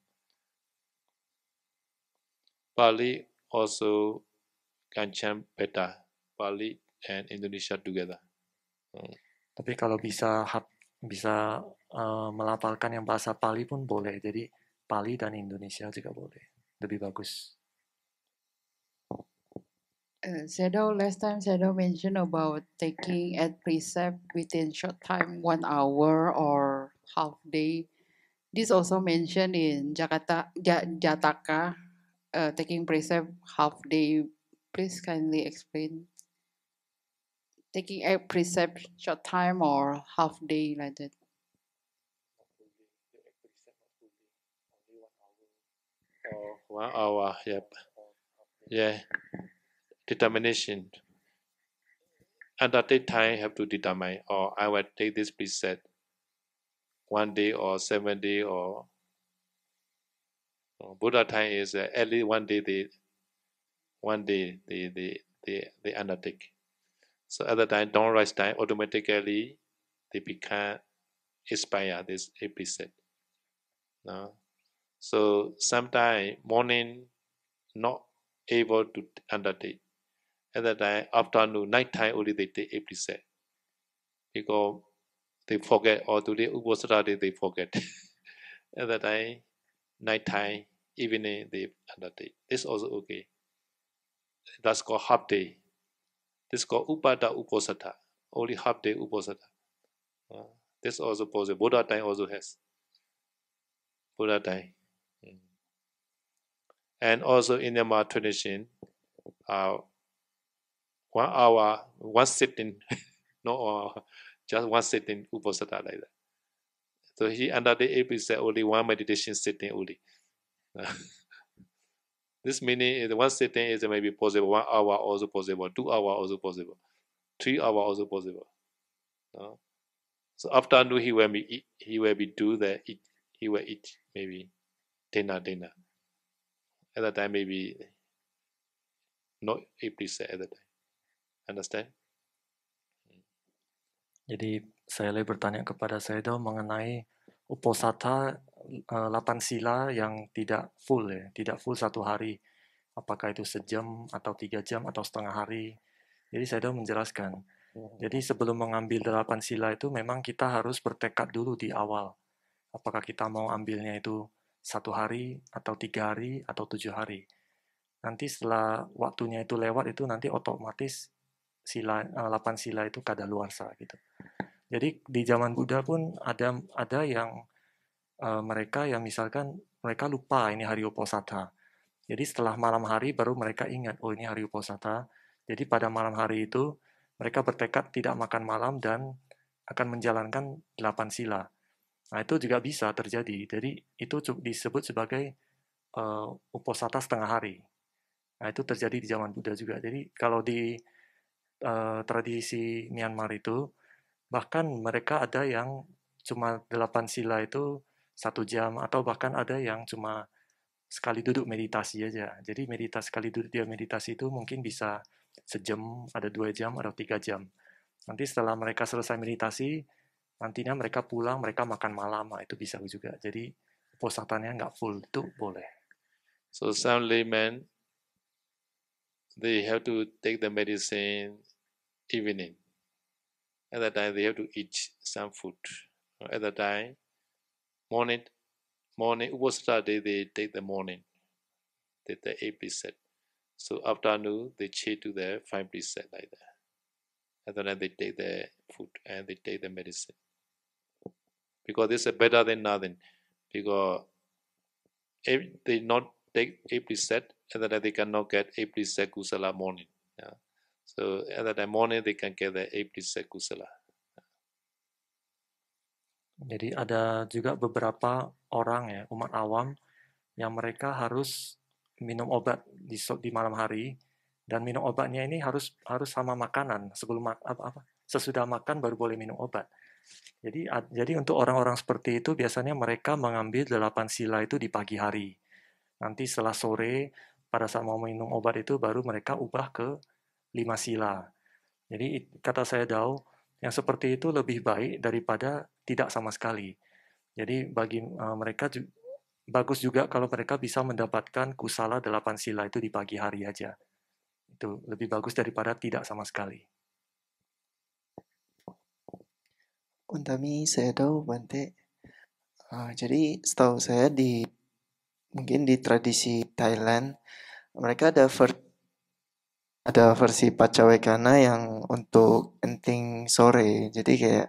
Bali also can better. Bali and Indonesia together. Tapi kalau bisa hap bisa uh, eh, melafalkan yang bahasa Pali pun boleh. Jadi Pali dan Indonesia juga boleh. Lebih bagus. Uh, eh, Zedo, last time Zedo mention about taking at precept within short time, one hour or half day. This also mentioned in Jakarta, J Jataka, uh, eh, taking precept half day. Please kindly explain. taking a precept short time or half day like that? Oh, one hour, yep. Yeah. Determination. At that time, I have to determine, or I will take this preset one day or seven day or Buddha time is uh, at least one day they, one day they, they, they, they undertake. So at the time, rise time, automatically they become expire this episode. No? So sometime morning not able to undertake. At that time, afternoon, nighttime only they take episode. Because they forget or today Uposarade they forget. at that time, nighttime, evening they undertake. This also okay. That's called half day. This is called Upada Uposatha. Only half day Uposatha. Uh, this also possible. Buddha time also has. Buddha time. Mm. And also in the Mara tradition, uh, one hour, one sitting, no, uh, just one sitting Uposatha like that. So he under the april said only one meditation sitting only. This meaning is one sitting is maybe possible, one hour also possible, two hour also possible, three hour also possible. No? So afternoon he will be eat, he will be do the eat, he will eat maybe dinner dinner. At that time maybe not implicit at other time. Understand? Jadi saya lagi bertanya kepada Saido mengenai uposatha Eh, latan sila yang tidak full ya, tidak full satu hari. Apakah itu sejam atau tiga jam atau setengah hari. Jadi saya sudah menjelaskan. Hmm. Jadi sebelum mengambil delapan sila itu memang kita harus bertekad dulu di awal. Apakah kita mau ambilnya itu satu hari atau tiga hari atau tujuh hari. Nanti setelah waktunya itu lewat itu nanti otomatis sila delapan eh, sila itu kada kadaluarsa gitu. Jadi di zaman Buddha pun ada ada yang Eh, mereka yang misalkan mereka lupa ini hari uposatha. Jadi setelah malam hari baru mereka ingat, oh ini hari uposatha. Jadi pada malam hari itu mereka bertekad tidak makan malam dan akan menjalankan delapan sila. Nah itu juga bisa terjadi. Jadi itu disebut sebagai uh, eh, uposatha setengah hari. Nah itu terjadi di zaman Buddha juga. Jadi kalau di uh, tradisi Myanmar itu bahkan mereka ada yang cuma delapan sila itu satu jam atau bahkan ada yang cuma sekali duduk meditasi aja. Jadi meditasi sekali duduk dia meditasi itu mungkin bisa sejam, ada dua jam, atau tiga jam. Nanti setelah mereka selesai meditasi, nantinya mereka pulang, mereka makan malam, nah, itu bisa juga. Jadi posatannya nggak full itu boleh. So some laymen, they have to take the medicine evening. At that time, they have to eat some food. At that time, morning, morning. Upasara day they take the morning, take the eight preset. So afternoon they change to the five preset like that, and then they take the food and they take the medicine because this is better than nothing. Because if they not take eight preset, and then they cannot get eight preset kusala morning. Yeah. So at that morning they can get the eight preset kusala. Jadi ada juga beberapa orang ya, umat awam yang mereka harus minum obat di, di malam hari dan minum obatnya ini harus harus sama makanan sebelum apa, apa sesudah makan baru boleh minum obat. Jadi ad, jadi untuk orang-orang seperti itu biasanya mereka mengambil delapan sila itu di pagi hari. Nanti setelah sore pada saat mau minum obat itu baru mereka ubah ke lima sila. Jadi kata saya Dao, yang seperti itu lebih baik daripada tidak sama sekali. Jadi bagi uh, mereka ju bagus juga kalau mereka bisa mendapatkan kusala delapan sila itu di pagi hari aja. Itu lebih bagus daripada tidak sama sekali. Untami saya tahu Bante. Uh, jadi setahu saya di mungkin di tradisi Thailand mereka ada ada versi Pacawekana yang untuk enting sore. Jadi kayak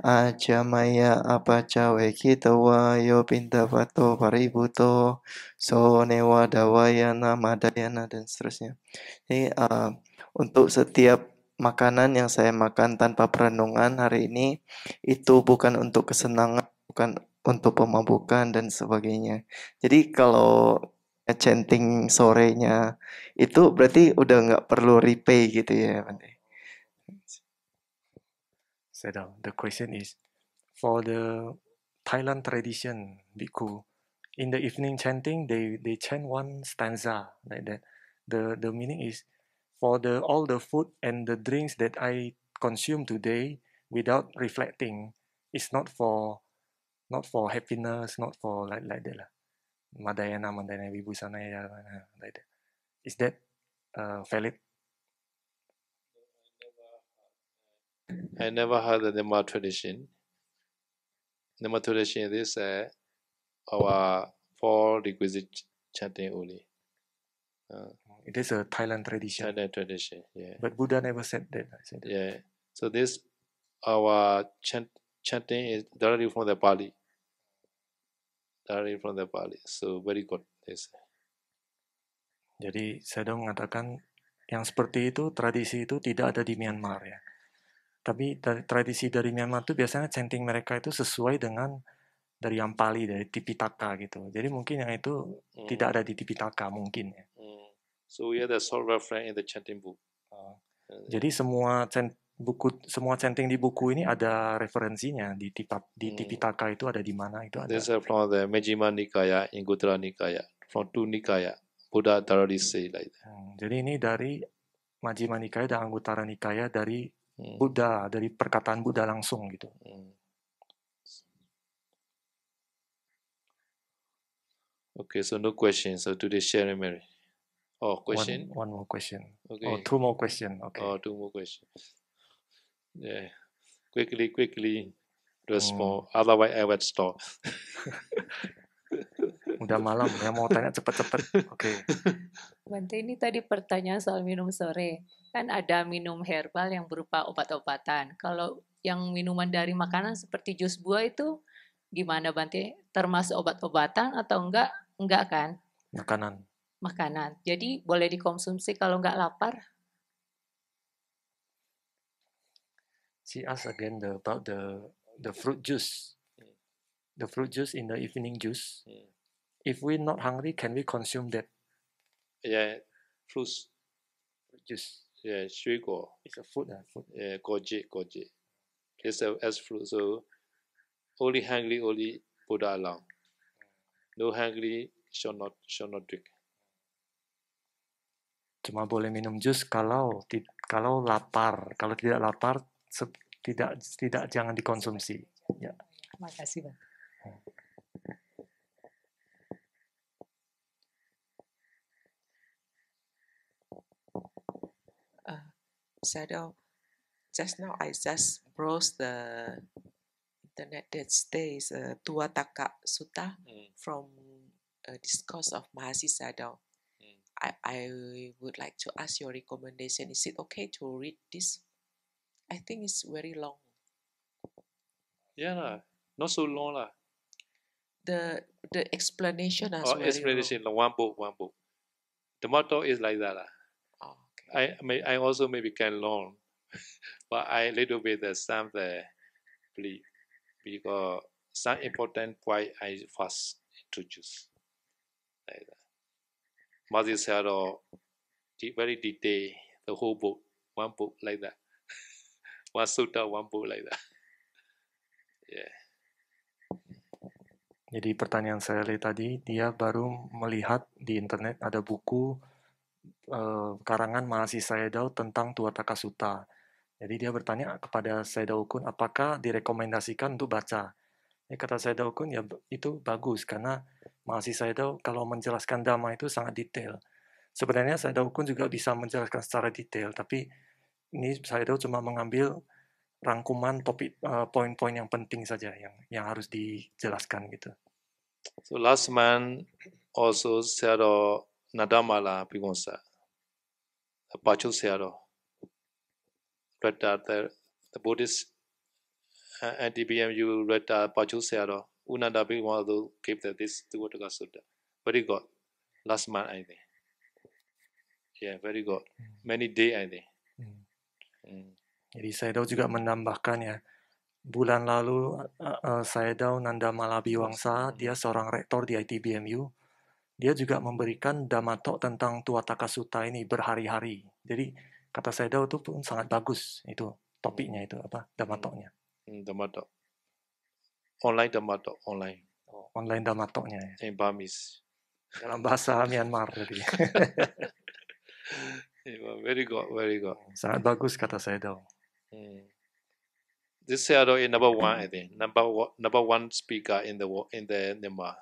aja maya apa cawe kita yo pinta pato paributo so newa ya nama dayana dan seterusnya. Jadi uh, untuk setiap makanan yang saya makan tanpa perenungan hari ini itu bukan untuk kesenangan, bukan untuk pemabukan dan sebagainya. Jadi kalau chanting sorenya itu berarti udah nggak perlu repay gitu ya Set So The question is for the Thailand tradition, biku in the evening chanting they, they chant one stanza like that. The the meaning is for the all the food and the drinks that I consume today without reflecting, it's not for not for happiness, not for like like that. Lah. Madayana, Madayana Vibhusana, like that. Is that uh, valid? I never heard the Nema tradition. Nema tradition is uh, our four requisite chanting only. Uh, it is a Thailand tradition. Thailand tradition, yeah. But Buddha never said that. Said that. Yeah. So this our chant, chanting is directly from the Pali. directly from the Bali. So very good. Yes. Jadi sudah mengatakan yang seperti itu tradisi itu tidak ada di Myanmar ya. Tapi tradisi dari Myanmar itu biasanya chanting mereka itu sesuai dengan dari yang Pali dari Tipitaka gitu. Jadi mungkin yang itu hmm. tidak ada di Tipitaka mungkin ya. Hmm. So we are the sole reference in the chanting book. Uh, jadi semua buku semua centing di buku ini ada referensinya di Tipap di hmm. Tipitaka itu ada di mana itu ada. This is from the Majjhima Nikaya Nikaya from two Nikaya Buddha thoroughly hmm. say like that. Hmm, jadi ini dari Majjhima Nikaya dan Anguttara Nikaya dari hmm. Buddha dari perkataan Buddha langsung gitu. Hmm. Okay, so no question. So today sharing Mary. Oh, question. One, one more question. Okay. Oh, two more question. Okay. Oh, two more question. Yeah. Quickly, quickly respond. Hmm. Oh. Otherwise, I would stop. Udah malam, ya mau tanya cepet-cepet. Oke. Okay. Bante ini tadi pertanyaan soal minum sore. Kan ada minum herbal yang berupa obat-obatan. Kalau yang minuman dari makanan seperti jus buah itu gimana Bante? Termasuk obat-obatan atau enggak? Enggak kan? Makanan. Makanan. Jadi boleh dikonsumsi kalau enggak lapar? she asked again the, about the the fruit juice, the fruit juice in the evening juice. Mm. If we not hungry, can we consume that? Yeah, fruits juice. Yeah, 水果. It's a food, uh, food. Yeah, goji. It's a, as fruit. So only hungry, only Buddha alone. No hungry shall not shall not drink. Cuma boleh minum jus kalau kalau lapar. Kalau tidak lapar tidak tidak jangan dikonsumsi. Ya. Terima kasih, saya Uh, just now I just browse the internet that stays uh, Tua Taka suta mm. from a uh, discourse of Mahasi saya hmm. I, I would like to ask your recommendation. Is it okay to read this I think it's very long. Yeah lah, not so long lah. The the explanation as oh, very explanation long. one book one book. The motto is like that lah. Oh, I may I also maybe can long, but I little bit the some the please, because some important point I first introduce like that. Mother said, oh, very detailed the whole book, one book like that. Jadi pertanyaan saya tadi, dia baru melihat di internet ada buku eh, karangan mahasiswa Dao tentang Tua Takasuta. Jadi dia bertanya kepada Dao Kun, apakah direkomendasikan untuk baca? Ya, kata Dao Kun, ya itu bagus, karena mahasiswa Saidau kalau menjelaskan dhamma itu sangat detail. Sebenarnya Dao Kun juga bisa menjelaskan secara detail, tapi ini saya itu cuma mengambil rangkuman topik uh, eh, poin-poin yang penting saja yang yang harus dijelaskan gitu. So last man also Saedo Nadamala Pigonsa. Apacho Seado. Read that the, eh, the Buddhist uh, eh, and DBMU read that Apacho Saedo. Unanda to keep that this to Wataka Sutta. Very good. Last man I think. Yeah, very good. Hmm. Many day I think. Hmm. Jadi saya tahu juga menambahkan ya, bulan lalu uh, uh, tahu Nanda Malabi Wangsa, hmm. dia seorang rektor di ITBMU, dia juga memberikan damatok tentang Tuataka takasuta ini berhari-hari. Jadi kata saya tahu itu pun sangat bagus itu topiknya hmm. itu apa damatoknya. Damatok. Online damatok online. Oh, online damatoknya ya. Eh, Bamis. Dalam bahasa Myanmar tadi. very good, very good. Sangat bagus kata saya oh. Hmm. This is the oh, number one, I think. Number one, number one speaker in the world, in the Myanmar.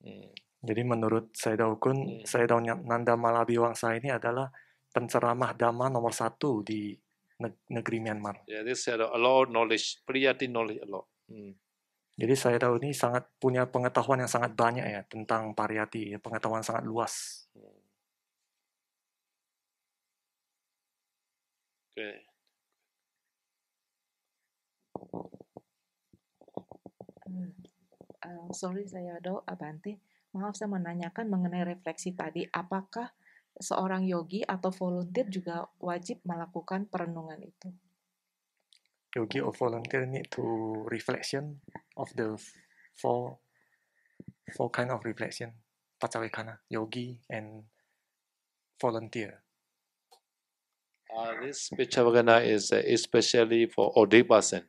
Hmm. Jadi menurut saya Dao Kun, hmm. Saido Nanda Malabi Malabiwangsa ini adalah penceramah dhamma nomor satu di negeri Myanmar. Yeah, this is oh, a lot knowledge, pretty knowledge a lot. Hmm. Jadi saya tahu ini sangat punya pengetahuan yang sangat banyak ya tentang pariyati, pengetahuan sangat luas. Hmm. Good. Uh, hmm, eh, sorry saya Do Abante, eh, maaf saya menanyakan mengenai refleksi tadi, apakah seorang yogi atau volunteer juga wajib melakukan perenungan itu? Yogi or volunteer need to reflection of the four four kind of reflection, Pacawekana, yogi and volunteer. Uh, this Pichavagana is uh, especially for Odi person.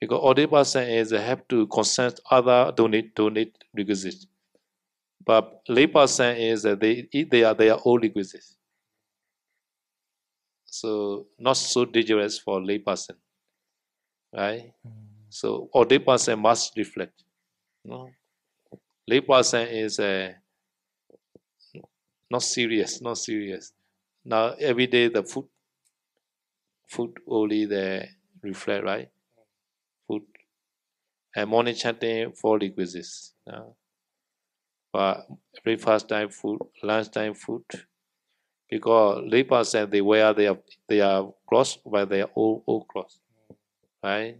Because Odi person is uh, have to consent other donate donate requisites. But lay person is uh, they they are are all requisites. So not so dangerous for lay person. Right? Mm. So Odi person must reflect. No? Lay person is uh, not serious, not serious. Now every day the food, food only the reflect right, food, and morning chanting four requisites. Now, uh, but breakfast time food, lunch time food, because they and they wear their are cross by their old old cross, right?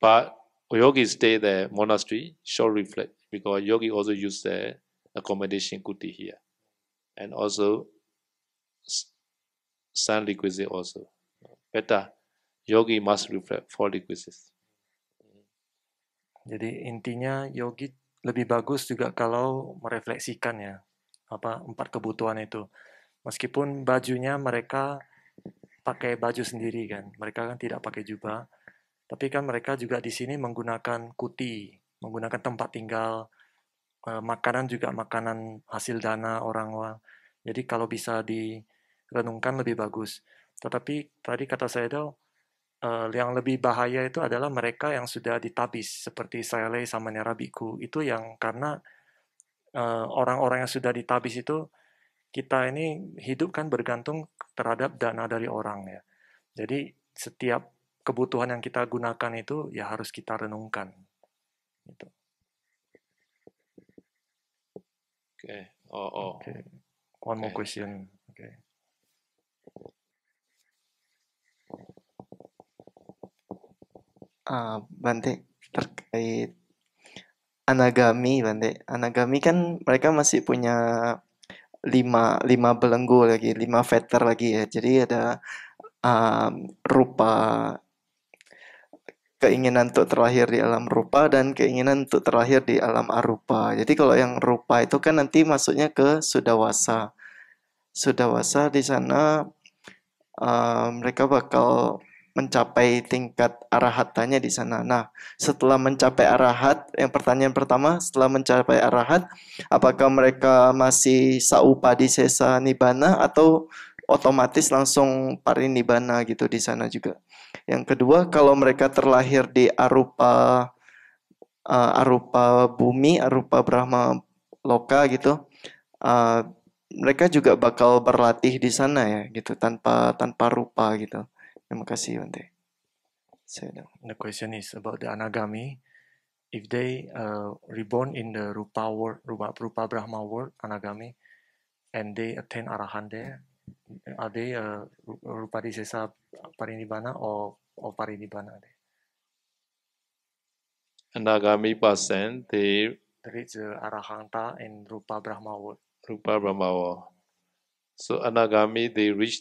But yogi stay the monastery short reflect because yogi also use the accommodation kuti here. and also sun liquidity also. Beta yogi must reflect four requisites. Jadi intinya yogi lebih bagus juga kalau merefleksikan ya apa empat kebutuhan itu. Meskipun bajunya mereka pakai baju sendiri kan, mereka kan tidak pakai jubah, tapi kan mereka juga di sini menggunakan kuti, menggunakan tempat tinggal, Eh, makanan juga makanan hasil dana orang-orang. Jadi kalau bisa direnungkan lebih bagus. Tetapi tadi kata saya itu eh, yang lebih bahaya itu adalah mereka yang sudah ditabis seperti saya Sayale sama Nerabiku. Itu yang karena eh, orang-orang yang sudah ditabis itu kita ini hidup kan bergantung terhadap dana dari orang ya. Jadi setiap kebutuhan yang kita gunakan itu ya harus kita renungkan. Gitu. Okay. Oh, oh. Okay. One okay. more question. Okay. Uh, Bante, terkait anagami, Bante. Anagami kan mereka masih punya lima, lima belenggu lagi, lima fetter lagi ya. Jadi ada um, rupa keinginan untuk terlahir di alam rupa dan keinginan untuk terlahir di alam arupa. Jadi kalau yang rupa itu kan nanti masuknya ke sudawasa. Sudawasa di sana uh, mereka bakal mencapai tingkat arahatannya di sana. Nah, setelah mencapai arahat, yang pertanyaan pertama, setelah mencapai arahat, apakah mereka masih saupadi sesa nibana atau otomatis langsung parinibana gitu di sana juga? Yang kedua, kalau mereka terlahir di arupa uh, arupa bumi, arupa Brahma loka gitu, uh, mereka juga bakal berlatih di sana ya gitu tanpa tanpa rupa gitu. Terima kasih Yonte. The question is about the anagami. If they uh, reborn in the rupa world, rupa, rupa Brahma world, anagami, and they attain arahan there, are oh, oh, they uh, rupa disesa parinibbana or, or parinibbana? And Agami Pasen, they reach is Arahanta and Rupa Brahmao. Rupa Brahmao. So Anagami, they reach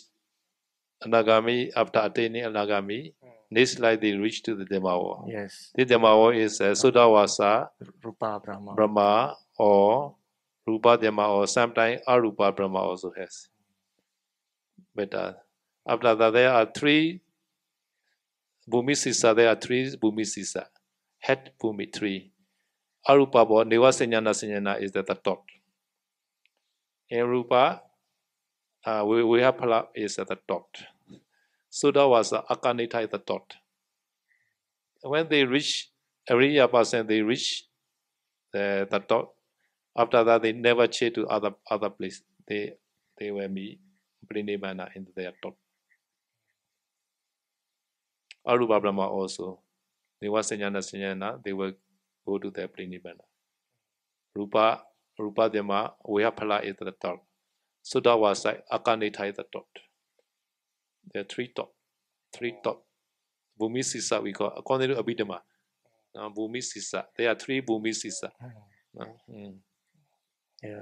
Anagami after attaining Anagami. Mm. Next life, they reach to the Demawa. Yes. The Demawa is uh, Sudawasa, Rupa Brahma. Brahma, or Rupa Demawa. sometimes Arupa Brahma also has. But after that, there are three Bumisisa. there are three bumisisa. Head bumi three. bo. Niva Sinyana Sinyana is the, the thought. In Rupa, uh, we, we have Pala is the thought. Suddha was uh, Akanita the thought. When they reach every person, they reach the, the thought. After that, they never change to other other place. They they were me. mana in the their talk. Arupa Brahma also, Nivasanyana Sanyana, they will go to their mana Rupa, Rupa Dema, Vyapala is the talk. Sudavasa, Akanita is the top. There are three top, three top. Bumi Sisa, we call, according to Abhidhamma, uh, bumi Sisa. There are three bumi Sisa. Uh, Ya,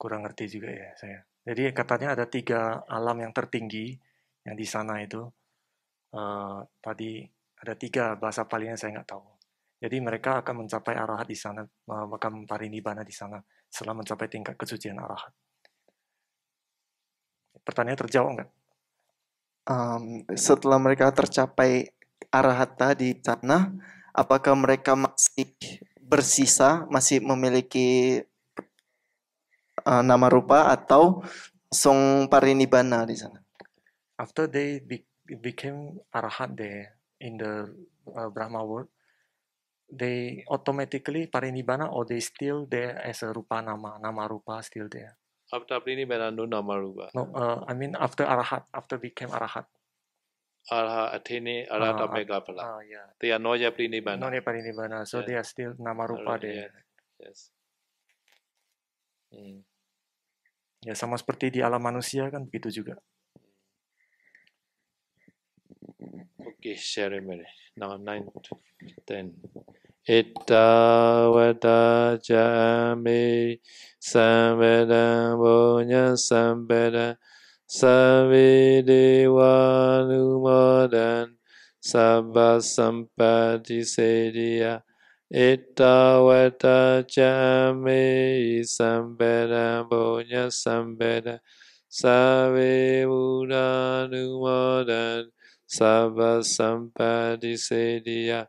kurang ngerti juga ya saya. Jadi katanya ada tiga alam yang tertinggi yang di sana itu. Uh, tadi ada tiga bahasa palingnya saya nggak tahu. Jadi mereka akan mencapai arahat di sana, eh, maka parinibbana di sana setelah mencapai tingkat kesucian arahat. Pertanyaan terjawab nggak? Um, setelah mereka tercapai arahat di sana, apakah mereka masih bersisa, masih memiliki uh, nama rupa atau song parinibbana di sana. After they be became arahat there in the uh, Brahma world, they automatically parinibbana or they still there as a rupa nama, nama rupa still there. After parinibbana, no nama rupa. No, uh, I mean after arahat, after became arahat. Arha Athene Arata uh, Megapala. Uh, ah, yeah. They are Noya Prinibbana. Noya Prinibbana. So yeah. they are still Namarupa there. Yeah. yes. Mm. Ya sama seperti di alam manusia kan begitu juga. Oke, share mere. Now nine, ten. Itta wata jami sambeda bonya sambeda savideva numodan sabba sampati sedia Ittavata chame sambeda bonya sambeda save udanumodan Sabha sampadi sediya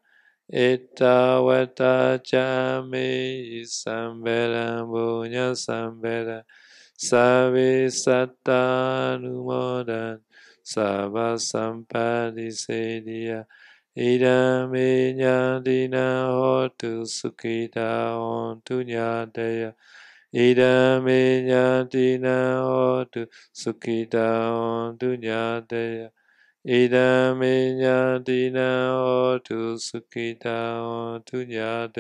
Ittavata chame sambeda bonya sambeda save sattanumodan Sabha sampadi sediya ဣဒံမေညာတိနံဟောတုสุခိတာဟောတုညာတယဣဒံမေညာတိနံဟောတုสุခိတာဟောတုညာတယဣဒံမေညာတိနံဟောတုสุခိတာဟောတုညာတ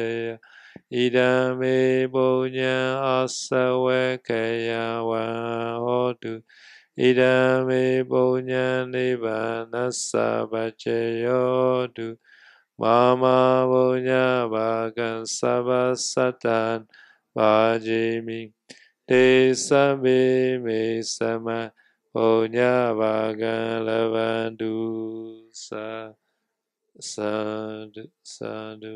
ယဣဒံမေပုညံအသဝေကယဝံဟောတုอิดามิปุญญานิบานัสสะปัจเจโยตุมามาปุญญาบากันสัพสัตตันปาจิมิเตสเมเมสัมาปุญญาบากันลวันดุสสะสาดุสาดุ